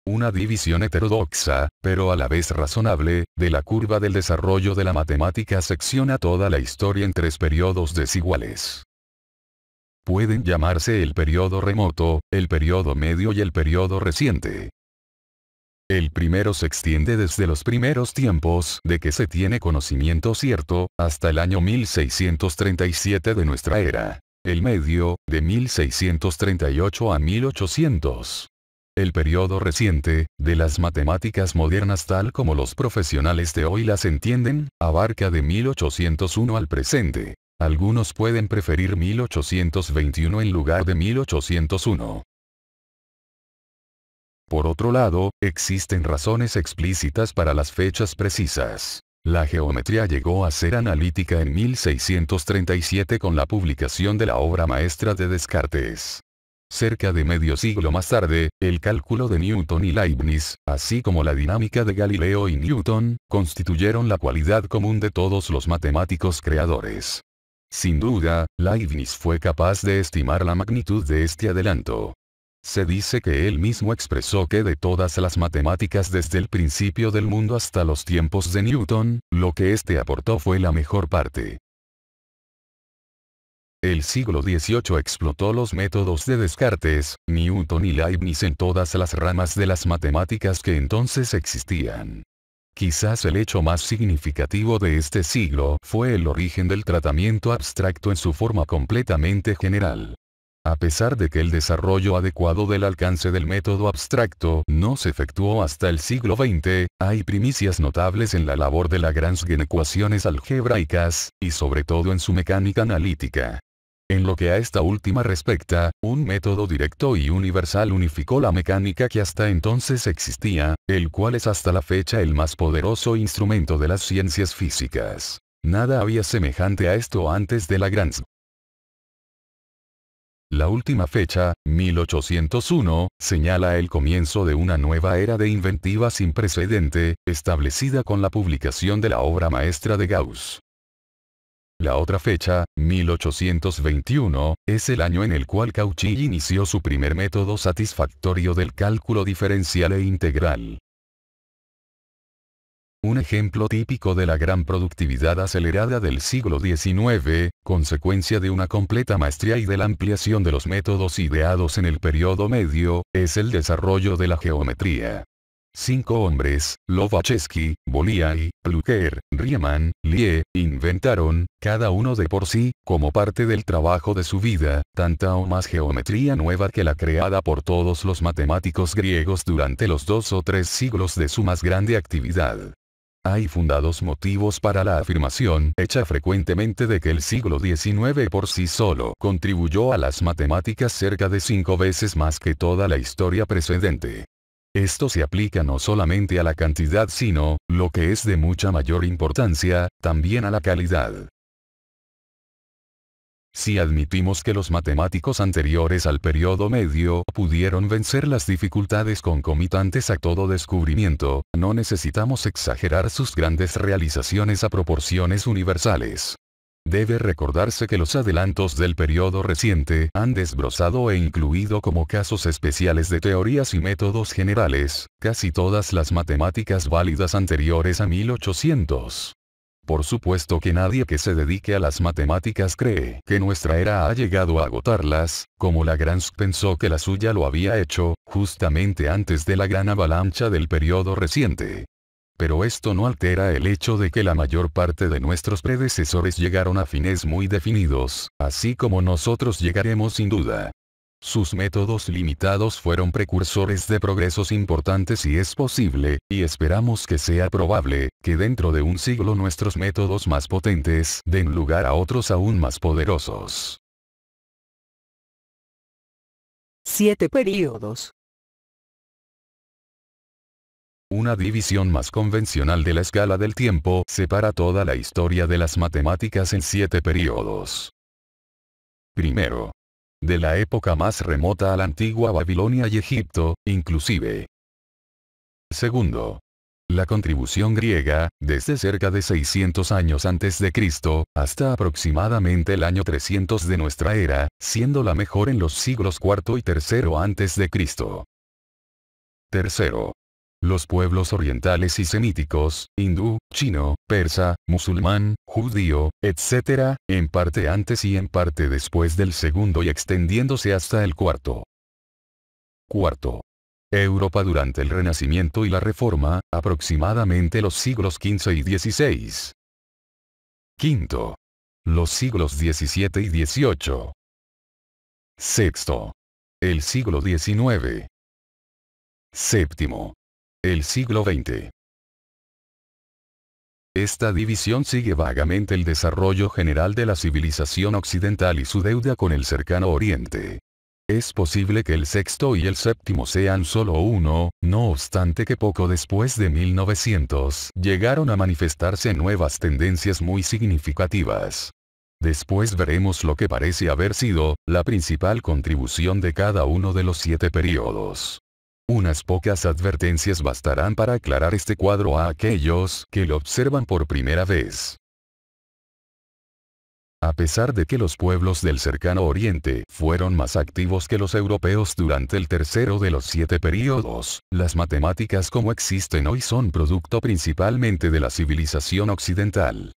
una división heterodoxa, pero a la vez razonable, de la curva del desarrollo de la matemática secciona toda la historia en tres periodos desiguales. Pueden llamarse el periodo remoto, el periodo medio y el periodo reciente. El primero se extiende desde los primeros tiempos de que se tiene conocimiento cierto, hasta el año 1637 de nuestra era. El medio, de 1638 a 1800. El periodo reciente, de las matemáticas modernas tal como los profesionales de hoy las entienden, abarca de 1801 al presente. Algunos pueden preferir 1821 en lugar de 1801. Por otro lado, existen razones explícitas para las fechas precisas. La geometría llegó a ser analítica en 1637 con la publicación de la obra maestra de Descartes. Cerca de medio siglo más tarde, el cálculo de Newton y Leibniz, así como la dinámica de Galileo y Newton, constituyeron la cualidad común de todos los matemáticos creadores. Sin duda, Leibniz fue capaz de estimar la magnitud de este adelanto. Se dice que él mismo expresó que de todas las matemáticas desde el principio del mundo hasta los tiempos de Newton, lo que éste aportó fue la mejor parte. El siglo XVIII explotó los métodos de Descartes, Newton y Leibniz en todas las ramas de las matemáticas que entonces existían. Quizás el hecho más significativo de este siglo fue el origen del tratamiento abstracto en su forma completamente general. A pesar de que el desarrollo adecuado del alcance del método abstracto no se efectuó hasta el siglo XX, hay primicias notables en la labor de Lagrange en ecuaciones algebraicas, y sobre todo en su mecánica analítica. En lo que a esta última respecta, un método directo y universal unificó la mecánica que hasta entonces existía, el cual es hasta la fecha el más poderoso instrumento de las ciencias físicas. Nada había semejante a esto antes de la Lagrange. La última fecha, 1801, señala el comienzo de una nueva era de inventiva sin precedente, establecida con la publicación de la obra maestra de Gauss. La otra fecha, 1821, es el año en el cual Cauchy inició su primer método satisfactorio del cálculo diferencial e integral. Un ejemplo típico de la gran productividad acelerada del siglo XIX, consecuencia de una completa maestría y de la ampliación de los métodos ideados en el periodo medio, es el desarrollo de la geometría. Cinco hombres, Lobachevsky, Boliai, Plucker, Riemann, Lie, inventaron, cada uno de por sí, como parte del trabajo de su vida, tanta o más geometría nueva que la creada por todos los matemáticos griegos durante los dos o tres siglos de su más grande actividad. Hay fundados motivos para la afirmación hecha frecuentemente de que el siglo XIX por sí solo contribuyó a las matemáticas cerca de cinco veces más que toda la historia precedente. Esto se aplica no solamente a la cantidad sino, lo que es de mucha mayor importancia, también a la calidad. Si admitimos que los matemáticos anteriores al periodo medio pudieron vencer las dificultades concomitantes a todo descubrimiento, no necesitamos exagerar sus grandes realizaciones a proporciones universales. Debe recordarse que los adelantos del periodo reciente han desbrozado e incluido como casos especiales de teorías y métodos generales, casi todas las matemáticas válidas anteriores a 1800. Por supuesto que nadie que se dedique a las matemáticas cree que nuestra era ha llegado a agotarlas, como Lagrange pensó que la suya lo había hecho, justamente antes de la gran avalancha del periodo reciente. Pero esto no altera el hecho de que la mayor parte de nuestros predecesores llegaron a fines muy definidos, así como nosotros llegaremos sin duda. Sus métodos limitados fueron precursores de progresos importantes y es posible, y esperamos que sea probable, que dentro de un siglo nuestros métodos más potentes den lugar a otros aún más poderosos. 7 períodos. Una división más convencional de la escala del tiempo separa toda la historia de las matemáticas en siete periodos. Primero. De la época más remota a la antigua Babilonia y Egipto, inclusive. Segundo. La contribución griega, desde cerca de 600 años antes de Cristo, hasta aproximadamente el año 300 de nuestra era, siendo la mejor en los siglos IV y III antes de Cristo. Tercero. Los pueblos orientales y semíticos, hindú, chino, persa, musulmán, judío, etc., en parte antes y en parte después del segundo y extendiéndose hasta el cuarto. Cuarto. Europa durante el Renacimiento y la Reforma, aproximadamente los siglos XV y XVI. Quinto. Los siglos XVII y XVIII. Sexto. El siglo XIX. Séptimo. El siglo XX. Esta división sigue vagamente el desarrollo general de la civilización occidental y su deuda con el cercano oriente. Es posible que el sexto y el séptimo sean solo uno, no obstante que poco después de 1900 llegaron a manifestarse nuevas tendencias muy significativas. Después veremos lo que parece haber sido, la principal contribución de cada uno de los siete periodos. Unas pocas advertencias bastarán para aclarar este cuadro a aquellos que lo observan por primera vez. A pesar de que los pueblos del cercano oriente fueron más activos que los europeos durante el tercero de los siete períodos, las matemáticas como existen hoy son producto principalmente de la civilización occidental.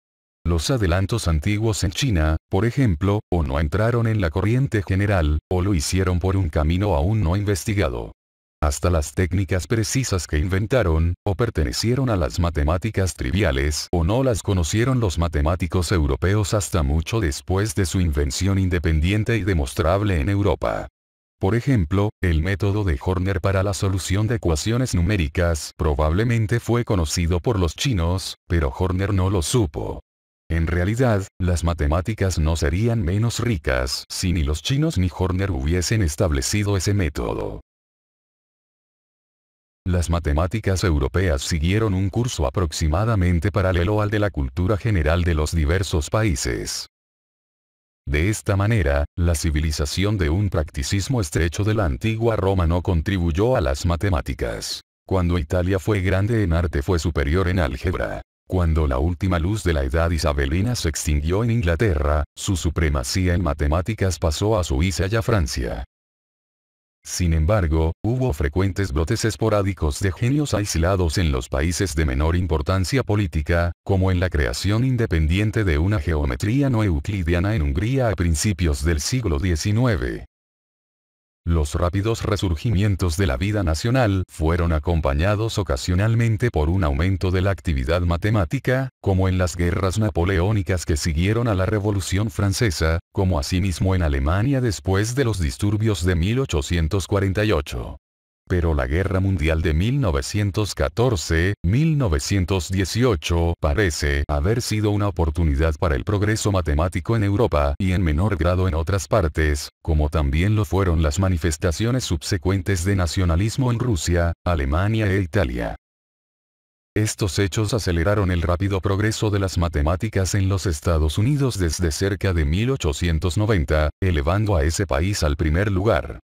Los adelantos antiguos en China, por ejemplo, o no entraron en la corriente general, o lo hicieron por un camino aún no investigado hasta las técnicas precisas que inventaron, o pertenecieron a las matemáticas triviales o no las conocieron los matemáticos europeos hasta mucho después de su invención independiente y demostrable en Europa. Por ejemplo, el método de Horner para la solución de ecuaciones numéricas probablemente fue conocido por los chinos, pero Horner no lo supo. En realidad, las matemáticas no serían menos ricas si ni los chinos ni Horner hubiesen establecido ese método. Las matemáticas europeas siguieron un curso aproximadamente paralelo al de la cultura general de los diversos países. De esta manera, la civilización de un practicismo estrecho de la antigua Roma no contribuyó a las matemáticas. Cuando Italia fue grande en arte fue superior en álgebra. Cuando la última luz de la edad isabelina se extinguió en Inglaterra, su supremacía en matemáticas pasó a Suiza y a Francia. Sin embargo, hubo frecuentes brotes esporádicos de genios aislados en los países de menor importancia política, como en la creación independiente de una geometría no euclidiana en Hungría a principios del siglo XIX. Los rápidos resurgimientos de la vida nacional fueron acompañados ocasionalmente por un aumento de la actividad matemática, como en las guerras napoleónicas que siguieron a la Revolución Francesa, como asimismo en Alemania después de los disturbios de 1848 pero la Guerra Mundial de 1914-1918 parece haber sido una oportunidad para el progreso matemático en Europa y en menor grado en otras partes, como también lo fueron las manifestaciones subsecuentes de nacionalismo en Rusia, Alemania e Italia. Estos hechos aceleraron el rápido progreso de las matemáticas en los Estados Unidos desde cerca de 1890, elevando a ese país al primer lugar,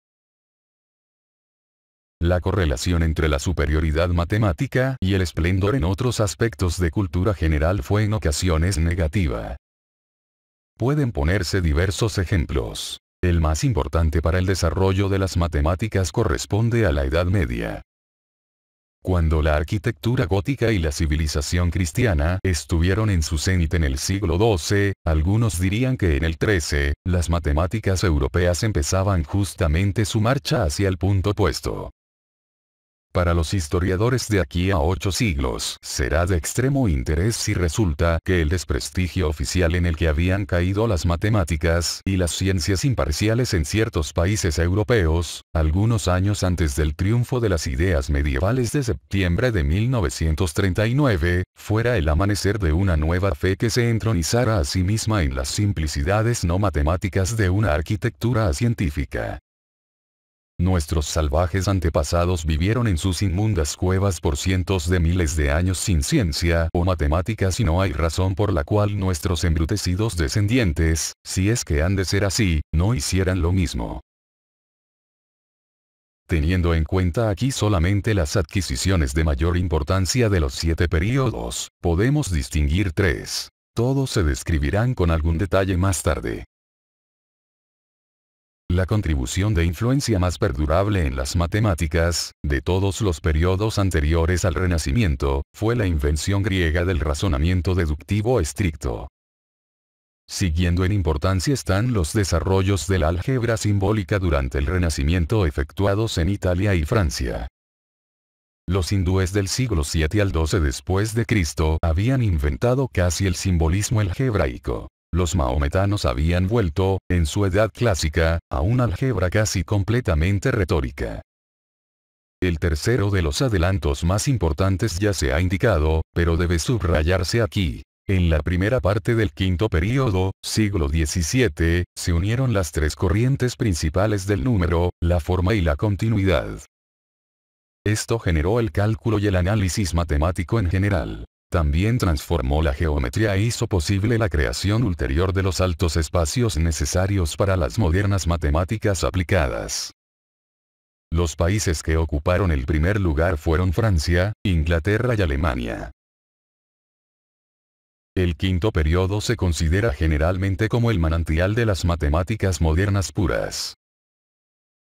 la correlación entre la superioridad matemática y el esplendor en otros aspectos de cultura general fue en ocasiones negativa. Pueden ponerse diversos ejemplos. El más importante para el desarrollo de las matemáticas corresponde a la Edad Media. Cuando la arquitectura gótica y la civilización cristiana estuvieron en su cenit en el siglo XII, algunos dirían que en el XIII, las matemáticas europeas empezaban justamente su marcha hacia el punto opuesto. Para los historiadores de aquí a ocho siglos será de extremo interés si resulta que el desprestigio oficial en el que habían caído las matemáticas y las ciencias imparciales en ciertos países europeos, algunos años antes del triunfo de las ideas medievales de septiembre de 1939, fuera el amanecer de una nueva fe que se entronizara a sí misma en las simplicidades no matemáticas de una arquitectura científica. Nuestros salvajes antepasados vivieron en sus inmundas cuevas por cientos de miles de años sin ciencia o matemáticas y no hay razón por la cual nuestros embrutecidos descendientes, si es que han de ser así, no hicieran lo mismo. Teniendo en cuenta aquí solamente las adquisiciones de mayor importancia de los siete períodos, podemos distinguir tres. Todos se describirán con algún detalle más tarde. La contribución de influencia más perdurable en las matemáticas, de todos los periodos anteriores al Renacimiento, fue la invención griega del razonamiento deductivo estricto. Siguiendo en importancia están los desarrollos de la álgebra simbólica durante el Renacimiento efectuados en Italia y Francia. Los hindúes del siglo 7 al 12 después de Cristo habían inventado casi el simbolismo algebraico. Los maometanos habían vuelto, en su edad clásica, a una álgebra casi completamente retórica. El tercero de los adelantos más importantes ya se ha indicado, pero debe subrayarse aquí. En la primera parte del quinto período, siglo XVII, se unieron las tres corrientes principales del número, la forma y la continuidad. Esto generó el cálculo y el análisis matemático en general. También transformó la geometría e hizo posible la creación ulterior de los altos espacios necesarios para las modernas matemáticas aplicadas. Los países que ocuparon el primer lugar fueron Francia, Inglaterra y Alemania. El quinto periodo se considera generalmente como el manantial de las matemáticas modernas puras.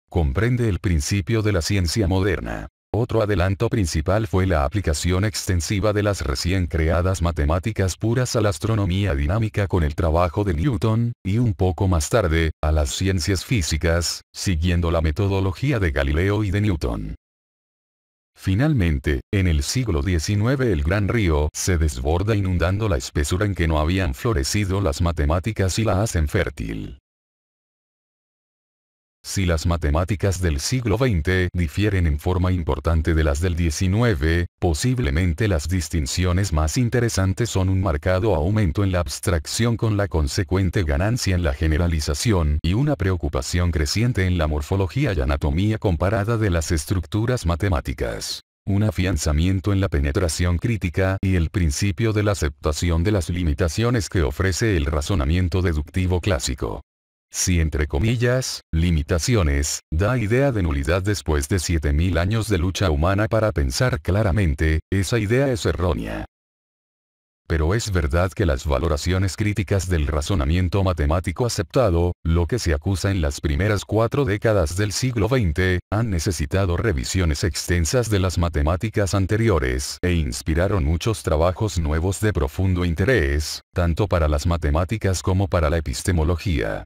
Comprende el principio de la ciencia moderna. Otro adelanto principal fue la aplicación extensiva de las recién creadas matemáticas puras a la astronomía dinámica con el trabajo de Newton, y un poco más tarde, a las ciencias físicas, siguiendo la metodología de Galileo y de Newton. Finalmente, en el siglo XIX el gran río se desborda inundando la espesura en que no habían florecido las matemáticas y la hacen fértil. Si las matemáticas del siglo XX difieren en forma importante de las del XIX, posiblemente las distinciones más interesantes son un marcado aumento en la abstracción con la consecuente ganancia en la generalización y una preocupación creciente en la morfología y anatomía comparada de las estructuras matemáticas un afianzamiento en la penetración crítica y el principio de la aceptación de las limitaciones que ofrece el razonamiento deductivo clásico si entre comillas, limitaciones, da idea de nulidad después de 7000 años de lucha humana para pensar claramente, esa idea es errónea. Pero es verdad que las valoraciones críticas del razonamiento matemático aceptado, lo que se acusa en las primeras cuatro décadas del siglo XX, han necesitado revisiones extensas de las matemáticas anteriores e inspiraron muchos trabajos nuevos de profundo interés, tanto para las matemáticas como para la epistemología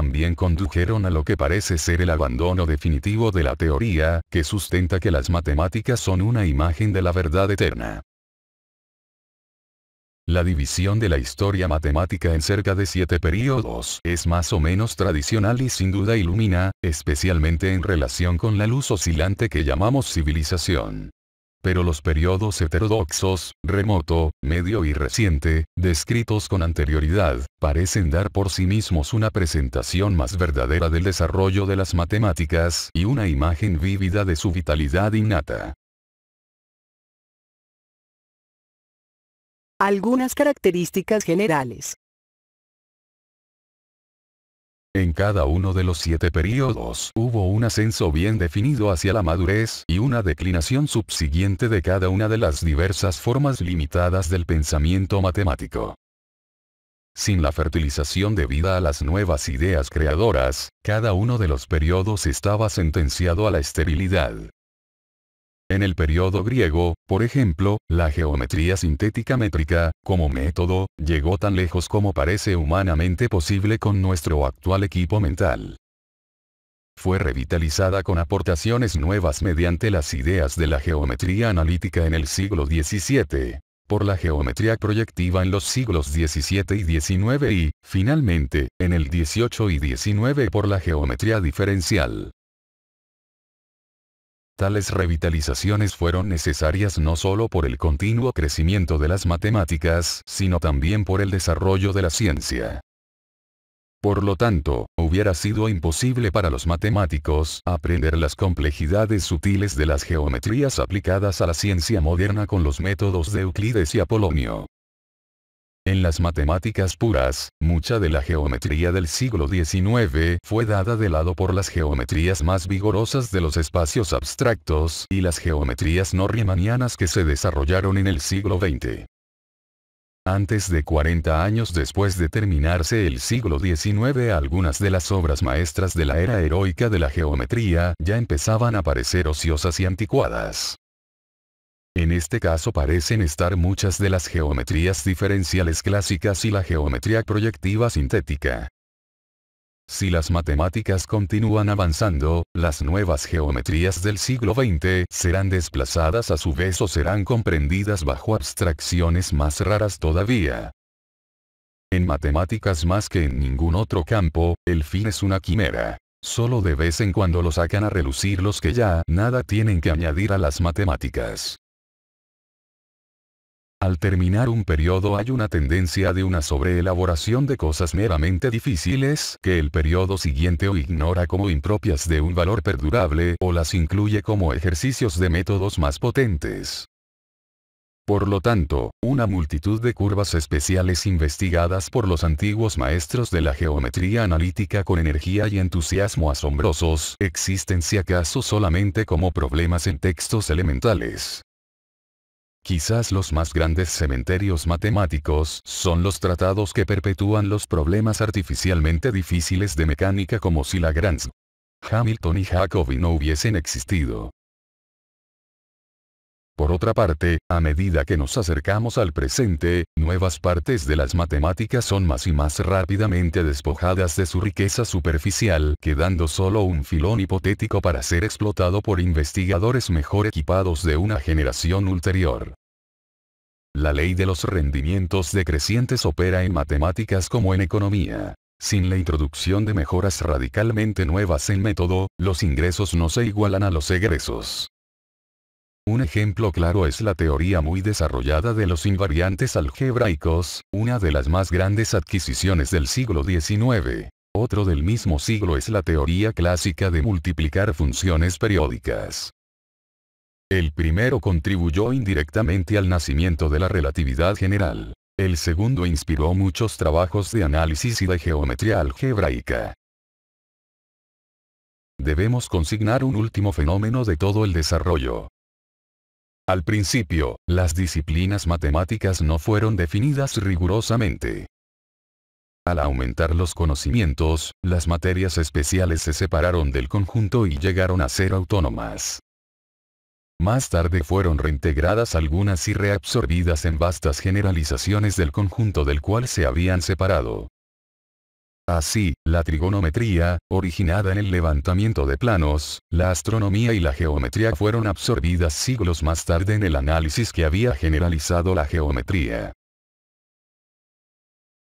también condujeron a lo que parece ser el abandono definitivo de la teoría, que sustenta que las matemáticas son una imagen de la verdad eterna. La división de la historia matemática en cerca de siete períodos es más o menos tradicional y sin duda ilumina, especialmente en relación con la luz oscilante que llamamos civilización pero los periodos heterodoxos, remoto, medio y reciente, descritos con anterioridad, parecen dar por sí mismos una presentación más verdadera del desarrollo de las matemáticas y una imagen vívida de su vitalidad innata. Algunas características generales en cada uno de los siete períodos hubo un ascenso bien definido hacia la madurez y una declinación subsiguiente de cada una de las diversas formas limitadas del pensamiento matemático. Sin la fertilización debida a las nuevas ideas creadoras, cada uno de los periodos estaba sentenciado a la esterilidad. En el periodo griego, por ejemplo, la geometría sintética métrica, como método, llegó tan lejos como parece humanamente posible con nuestro actual equipo mental. Fue revitalizada con aportaciones nuevas mediante las ideas de la geometría analítica en el siglo XVII, por la geometría proyectiva en los siglos XVII y XIX y, finalmente, en el XVIII y XIX por la geometría diferencial. Tales revitalizaciones fueron necesarias no solo por el continuo crecimiento de las matemáticas, sino también por el desarrollo de la ciencia. Por lo tanto, hubiera sido imposible para los matemáticos aprender las complejidades sutiles de las geometrías aplicadas a la ciencia moderna con los métodos de Euclides y Apolonio. En las matemáticas puras, mucha de la geometría del siglo XIX fue dada de lado por las geometrías más vigorosas de los espacios abstractos y las geometrías no riemannianas que se desarrollaron en el siglo XX. Antes de 40 años después de terminarse el siglo XIX algunas de las obras maestras de la era heroica de la geometría ya empezaban a parecer ociosas y anticuadas. En este caso parecen estar muchas de las geometrías diferenciales clásicas y la geometría proyectiva sintética. Si las matemáticas continúan avanzando, las nuevas geometrías del siglo XX serán desplazadas a su vez o serán comprendidas bajo abstracciones más raras todavía. En matemáticas más que en ningún otro campo, el fin es una quimera. Solo de vez en cuando lo sacan a relucir los que ya nada tienen que añadir a las matemáticas. Al terminar un periodo hay una tendencia de una sobreelaboración de cosas meramente difíciles que el periodo siguiente o ignora como impropias de un valor perdurable o las incluye como ejercicios de métodos más potentes. Por lo tanto, una multitud de curvas especiales investigadas por los antiguos maestros de la geometría analítica con energía y entusiasmo asombrosos existen si acaso solamente como problemas en textos elementales. Quizás los más grandes cementerios matemáticos son los tratados que perpetúan los problemas artificialmente difíciles de mecánica como si Lagrange, Hamilton y Jacobi no hubiesen existido. Por otra parte, a medida que nos acercamos al presente, nuevas partes de las matemáticas son más y más rápidamente despojadas de su riqueza superficial, quedando solo un filón hipotético para ser explotado por investigadores mejor equipados de una generación ulterior. La ley de los rendimientos decrecientes opera en matemáticas como en economía. Sin la introducción de mejoras radicalmente nuevas en método, los ingresos no se igualan a los egresos. Un ejemplo claro es la teoría muy desarrollada de los invariantes algebraicos, una de las más grandes adquisiciones del siglo XIX. Otro del mismo siglo es la teoría clásica de multiplicar funciones periódicas. El primero contribuyó indirectamente al nacimiento de la relatividad general. El segundo inspiró muchos trabajos de análisis y de geometría algebraica debemos consignar un último fenómeno de todo el desarrollo. Al principio, las disciplinas matemáticas no fueron definidas rigurosamente. Al aumentar los conocimientos, las materias especiales se separaron del conjunto y llegaron a ser autónomas. Más tarde fueron reintegradas algunas y reabsorbidas en vastas generalizaciones del conjunto del cual se habían separado. Así, la trigonometría, originada en el levantamiento de planos, la astronomía y la geometría fueron absorbidas siglos más tarde en el análisis que había generalizado la geometría.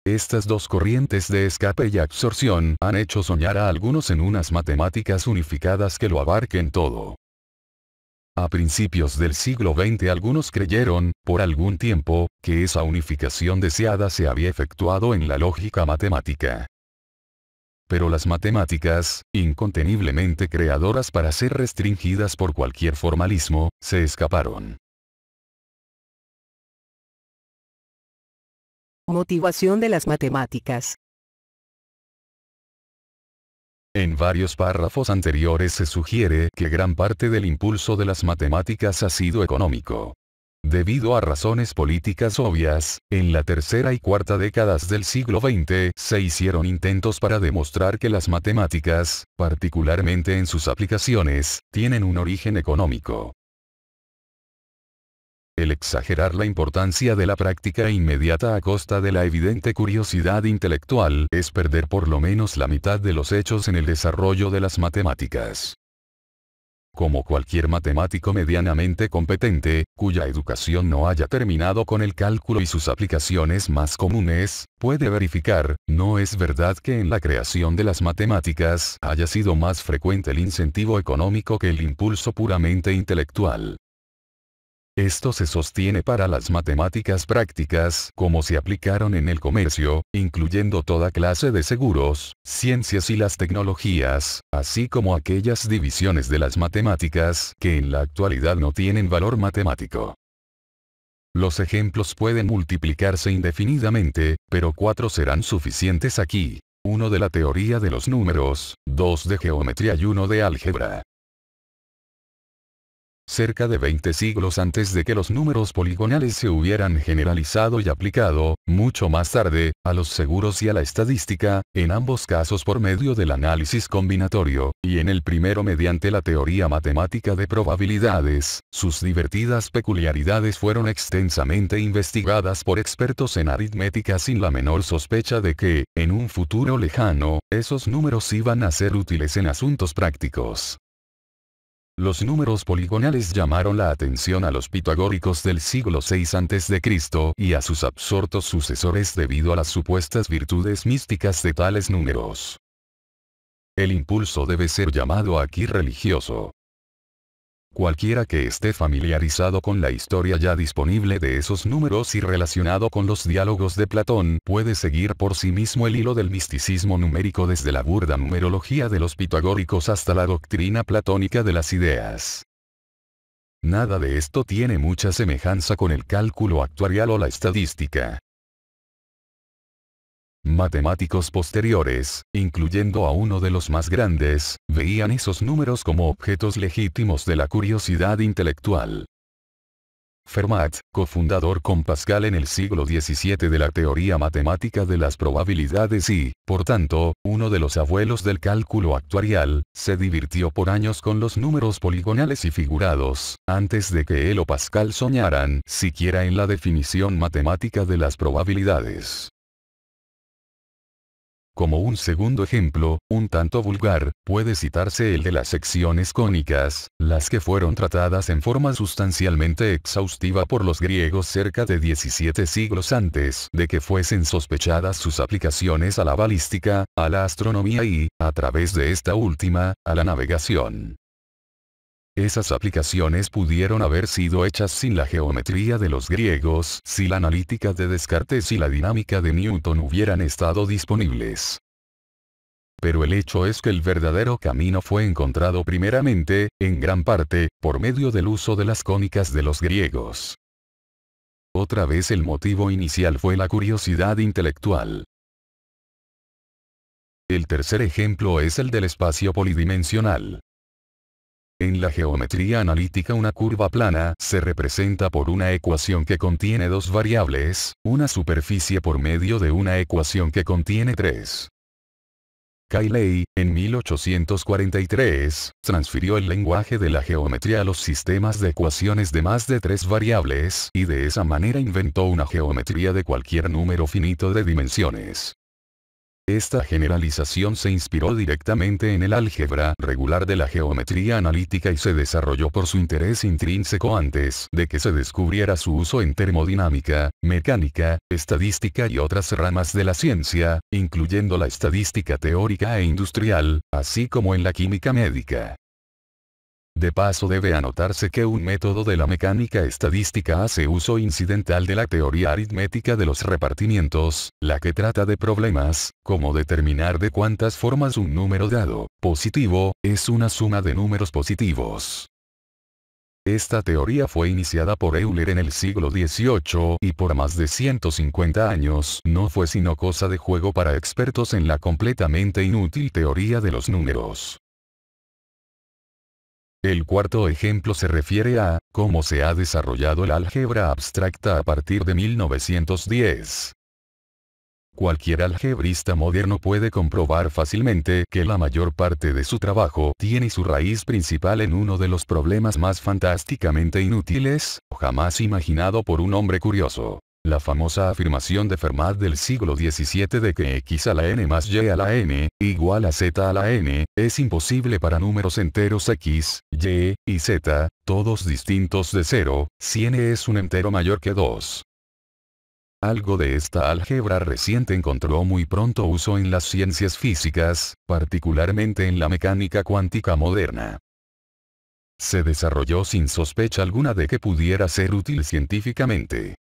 Estas dos corrientes de escape y absorción han hecho soñar a algunos en unas matemáticas unificadas que lo abarquen todo. A principios del siglo XX algunos creyeron, por algún tiempo, que esa unificación deseada se había efectuado en la lógica matemática. Pero las matemáticas, inconteniblemente creadoras para ser restringidas por cualquier formalismo, se escaparon. Motivación de las matemáticas. En varios párrafos anteriores se sugiere que gran parte del impulso de las matemáticas ha sido económico. Debido a razones políticas obvias, en la tercera y cuarta décadas del siglo XX se hicieron intentos para demostrar que las matemáticas, particularmente en sus aplicaciones, tienen un origen económico. El exagerar la importancia de la práctica inmediata a costa de la evidente curiosidad intelectual es perder por lo menos la mitad de los hechos en el desarrollo de las matemáticas. Como cualquier matemático medianamente competente, cuya educación no haya terminado con el cálculo y sus aplicaciones más comunes, puede verificar, no es verdad que en la creación de las matemáticas haya sido más frecuente el incentivo económico que el impulso puramente intelectual. Esto se sostiene para las matemáticas prácticas como se aplicaron en el comercio, incluyendo toda clase de seguros, ciencias y las tecnologías, así como aquellas divisiones de las matemáticas que en la actualidad no tienen valor matemático. Los ejemplos pueden multiplicarse indefinidamente, pero cuatro serán suficientes aquí. Uno de la teoría de los números, dos de geometría y uno de álgebra cerca de 20 siglos antes de que los números poligonales se hubieran generalizado y aplicado, mucho más tarde, a los seguros y a la estadística, en ambos casos por medio del análisis combinatorio, y en el primero mediante la teoría matemática de probabilidades, sus divertidas peculiaridades fueron extensamente investigadas por expertos en aritmética sin la menor sospecha de que, en un futuro lejano, esos números iban a ser útiles en asuntos prácticos. Los números poligonales llamaron la atención a los pitagóricos del siglo VI a.C. y a sus absortos sucesores debido a las supuestas virtudes místicas de tales números. El impulso debe ser llamado aquí religioso. Cualquiera que esté familiarizado con la historia ya disponible de esos números y relacionado con los diálogos de Platón puede seguir por sí mismo el hilo del misticismo numérico desde la burda numerología de los pitagóricos hasta la doctrina platónica de las ideas. Nada de esto tiene mucha semejanza con el cálculo actuarial o la estadística. Matemáticos posteriores, incluyendo a uno de los más grandes, veían esos números como objetos legítimos de la curiosidad intelectual. Fermat, cofundador con Pascal en el siglo XVII de la teoría matemática de las probabilidades y, por tanto, uno de los abuelos del cálculo actuarial, se divirtió por años con los números poligonales y figurados, antes de que él o Pascal soñaran siquiera en la definición matemática de las probabilidades. Como un segundo ejemplo, un tanto vulgar, puede citarse el de las secciones cónicas, las que fueron tratadas en forma sustancialmente exhaustiva por los griegos cerca de 17 siglos antes de que fuesen sospechadas sus aplicaciones a la balística, a la astronomía y, a través de esta última, a la navegación. Esas aplicaciones pudieron haber sido hechas sin la geometría de los griegos si la analítica de Descartes y la dinámica de Newton hubieran estado disponibles. Pero el hecho es que el verdadero camino fue encontrado primeramente, en gran parte, por medio del uso de las cónicas de los griegos. Otra vez el motivo inicial fue la curiosidad intelectual. El tercer ejemplo es el del espacio polidimensional. En la geometría analítica una curva plana se representa por una ecuación que contiene dos variables, una superficie por medio de una ecuación que contiene tres. Cayley, en 1843, transfirió el lenguaje de la geometría a los sistemas de ecuaciones de más de tres variables y de esa manera inventó una geometría de cualquier número finito de dimensiones. Esta generalización se inspiró directamente en el álgebra regular de la geometría analítica y se desarrolló por su interés intrínseco antes de que se descubriera su uso en termodinámica, mecánica, estadística y otras ramas de la ciencia, incluyendo la estadística teórica e industrial, así como en la química médica. De paso debe anotarse que un método de la mecánica estadística hace uso incidental de la teoría aritmética de los repartimientos, la que trata de problemas, como determinar de cuántas formas un número dado, positivo, es una suma de números positivos. Esta teoría fue iniciada por Euler en el siglo XVIII y por más de 150 años no fue sino cosa de juego para expertos en la completamente inútil teoría de los números. El cuarto ejemplo se refiere a cómo se ha desarrollado la álgebra abstracta a partir de 1910. Cualquier algebrista moderno puede comprobar fácilmente que la mayor parte de su trabajo tiene su raíz principal en uno de los problemas más fantásticamente inútiles, jamás imaginado por un hombre curioso. La famosa afirmación de Fermat del siglo XVII de que x a la n más y a la n, igual a z a la n, es imposible para números enteros x, y, y z, todos distintos de 0, si n es un entero mayor que 2. Algo de esta álgebra reciente encontró muy pronto uso en las ciencias físicas, particularmente en la mecánica cuántica moderna se desarrolló sin sospecha alguna de que pudiera ser útil científicamente.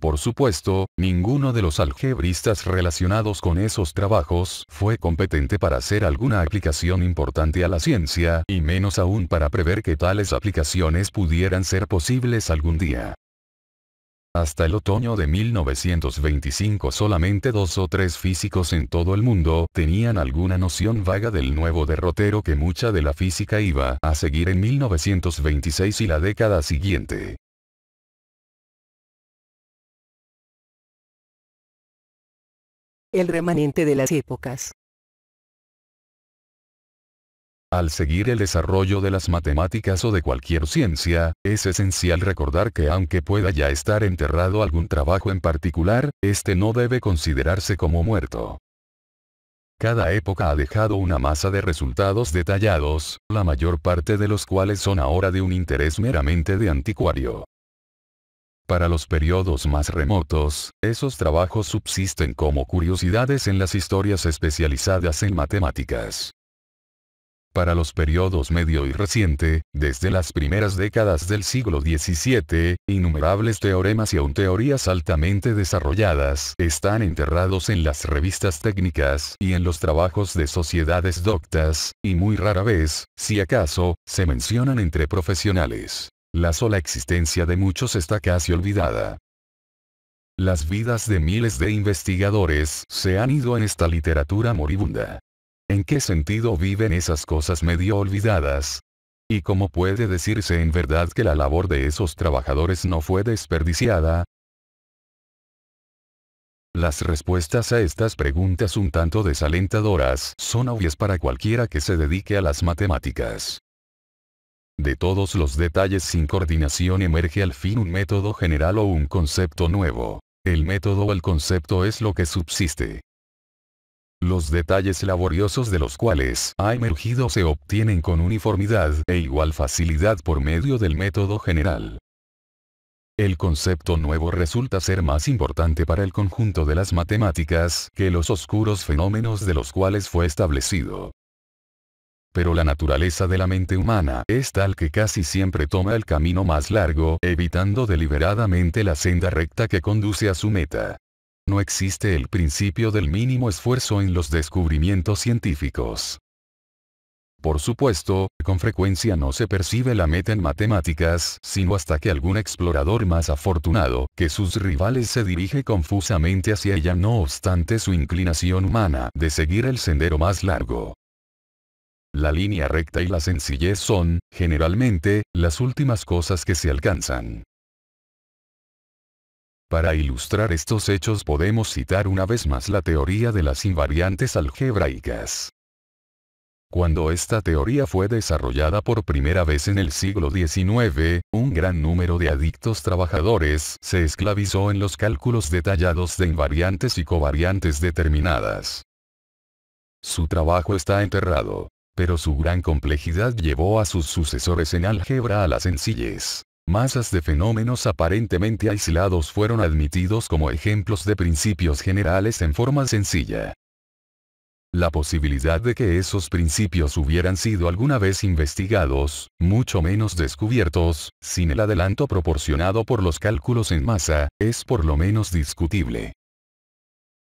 Por supuesto, ninguno de los algebristas relacionados con esos trabajos fue competente para hacer alguna aplicación importante a la ciencia, y menos aún para prever que tales aplicaciones pudieran ser posibles algún día. Hasta el otoño de 1925 solamente dos o tres físicos en todo el mundo tenían alguna noción vaga del nuevo derrotero que mucha de la física iba a seguir en 1926 y la década siguiente. el remanente de las épocas. Al seguir el desarrollo de las matemáticas o de cualquier ciencia, es esencial recordar que aunque pueda ya estar enterrado algún trabajo en particular, este no debe considerarse como muerto. Cada época ha dejado una masa de resultados detallados, la mayor parte de los cuales son ahora de un interés meramente de anticuario. Para los periodos más remotos, esos trabajos subsisten como curiosidades en las historias especializadas en matemáticas. Para los periodos medio y reciente, desde las primeras décadas del siglo XVII, innumerables teoremas y aún teorías altamente desarrolladas están enterrados en las revistas técnicas y en los trabajos de sociedades doctas, y muy rara vez, si acaso, se mencionan entre profesionales. La sola existencia de muchos está casi olvidada. Las vidas de miles de investigadores se han ido en esta literatura moribunda. ¿En qué sentido viven esas cosas medio olvidadas? ¿Y cómo puede decirse en verdad que la labor de esos trabajadores no fue desperdiciada? Las respuestas a estas preguntas un tanto desalentadoras son obvias para cualquiera que se dedique a las matemáticas. De todos los detalles sin coordinación emerge al fin un método general o un concepto nuevo. El método o el concepto es lo que subsiste. Los detalles laboriosos de los cuales ha emergido se obtienen con uniformidad e igual facilidad por medio del método general. El concepto nuevo resulta ser más importante para el conjunto de las matemáticas que los oscuros fenómenos de los cuales fue establecido pero la naturaleza de la mente humana es tal que casi siempre toma el camino más largo, evitando deliberadamente la senda recta que conduce a su meta. No existe el principio del mínimo esfuerzo en los descubrimientos científicos. Por supuesto, con frecuencia no se percibe la meta en matemáticas, sino hasta que algún explorador más afortunado que sus rivales se dirige confusamente hacia ella no obstante su inclinación humana de seguir el sendero más largo. La línea recta y la sencillez son, generalmente, las últimas cosas que se alcanzan. Para ilustrar estos hechos podemos citar una vez más la teoría de las invariantes algebraicas. Cuando esta teoría fue desarrollada por primera vez en el siglo XIX, un gran número de adictos trabajadores se esclavizó en los cálculos detallados de invariantes y covariantes determinadas. Su trabajo está enterrado. Pero su gran complejidad llevó a sus sucesores en álgebra a las sencillez. Masas de fenómenos aparentemente aislados fueron admitidos como ejemplos de principios generales en forma sencilla. La posibilidad de que esos principios hubieran sido alguna vez investigados, mucho menos descubiertos, sin el adelanto proporcionado por los cálculos en masa, es por lo menos discutible.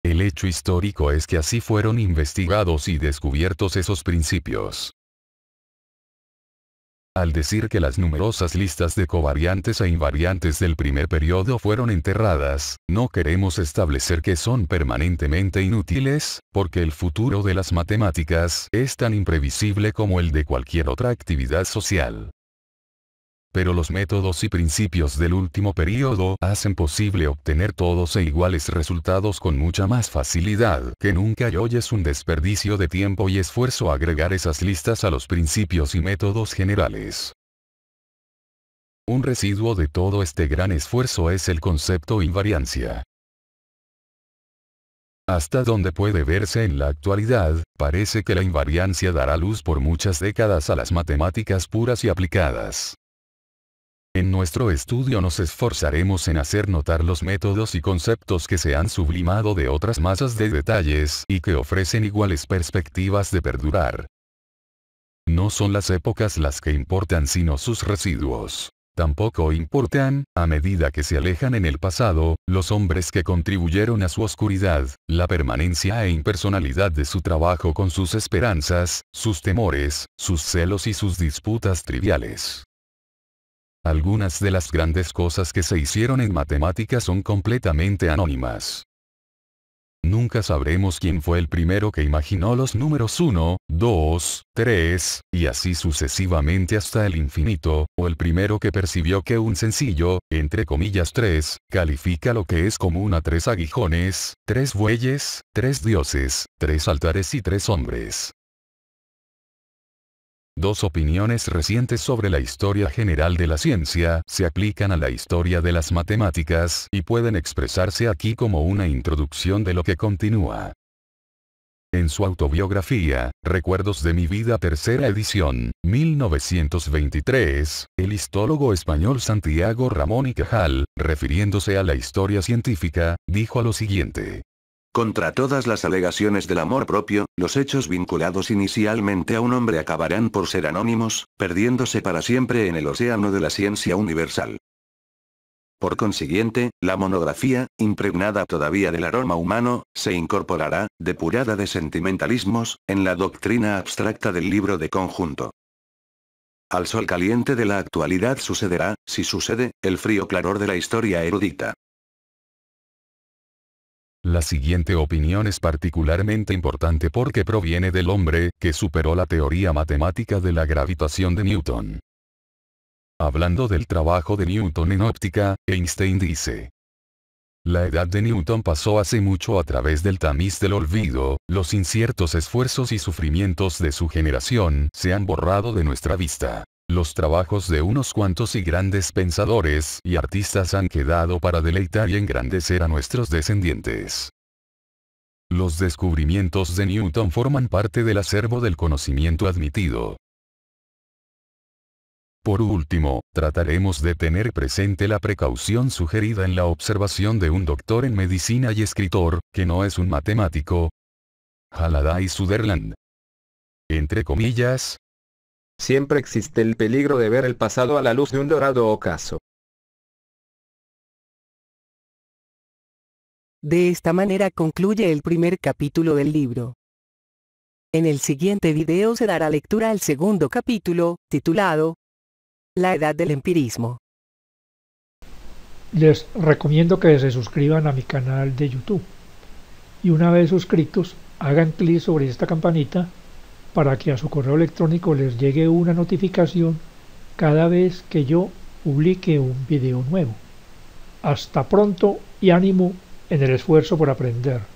El hecho histórico es que así fueron investigados y descubiertos esos principios. Al decir que las numerosas listas de covariantes e invariantes del primer periodo fueron enterradas, no queremos establecer que son permanentemente inútiles, porque el futuro de las matemáticas es tan imprevisible como el de cualquier otra actividad social pero los métodos y principios del último periodo hacen posible obtener todos e iguales resultados con mucha más facilidad que nunca y hoy es un desperdicio de tiempo y esfuerzo agregar esas listas a los principios y métodos generales. Un residuo de todo este gran esfuerzo es el concepto invariancia. Hasta donde puede verse en la actualidad, parece que la invariancia dará luz por muchas décadas a las matemáticas puras y aplicadas. En nuestro estudio nos esforzaremos en hacer notar los métodos y conceptos que se han sublimado de otras masas de detalles y que ofrecen iguales perspectivas de perdurar. No son las épocas las que importan sino sus residuos. Tampoco importan, a medida que se alejan en el pasado, los hombres que contribuyeron a su oscuridad, la permanencia e impersonalidad de su trabajo con sus esperanzas, sus temores, sus celos y sus disputas triviales. Algunas de las grandes cosas que se hicieron en matemáticas son completamente anónimas. Nunca sabremos quién fue el primero que imaginó los números 1, 2, 3, y así sucesivamente hasta el infinito, o el primero que percibió que un sencillo, entre comillas 3, califica lo que es común a tres aguijones, tres bueyes, tres dioses, tres altares y tres hombres. Dos opiniones recientes sobre la historia general de la ciencia se aplican a la historia de las matemáticas y pueden expresarse aquí como una introducción de lo que continúa. En su autobiografía, Recuerdos de mi vida tercera edición, 1923, el histólogo español Santiago Ramón y Cajal, refiriéndose a la historia científica, dijo lo siguiente. Contra todas las alegaciones del amor propio, los hechos vinculados inicialmente a un hombre acabarán por ser anónimos, perdiéndose para siempre en el océano de la ciencia universal. Por consiguiente, la monografía, impregnada todavía del aroma humano, se incorporará, depurada de sentimentalismos, en la doctrina abstracta del libro de conjunto. Al sol caliente de la actualidad sucederá, si sucede, el frío claror de la historia erudita. La siguiente opinión es particularmente importante porque proviene del hombre, que superó la teoría matemática de la gravitación de Newton. Hablando del trabajo de Newton en óptica, Einstein dice, la edad de Newton pasó hace mucho a través del tamiz del olvido, los inciertos esfuerzos y sufrimientos de su generación se han borrado de nuestra vista. Los trabajos de unos cuantos y grandes pensadores y artistas han quedado para deleitar y engrandecer a nuestros descendientes. Los descubrimientos de Newton forman parte del acervo del conocimiento admitido. Por último, trataremos de tener presente la precaución sugerida en la observación de un doctor en medicina y escritor, que no es un matemático. Haladay Sutherland. Entre comillas, Siempre existe el peligro de ver el pasado a la luz de un dorado ocaso. De esta manera concluye el primer capítulo del libro. En el siguiente video se dará lectura al segundo capítulo, titulado La Edad del Empirismo. Les recomiendo que se suscriban a mi canal de YouTube. Y una vez suscritos, hagan clic sobre esta campanita para que a su correo electrónico les llegue una notificación cada vez que yo publique un video nuevo. Hasta pronto y ánimo en el esfuerzo por aprender.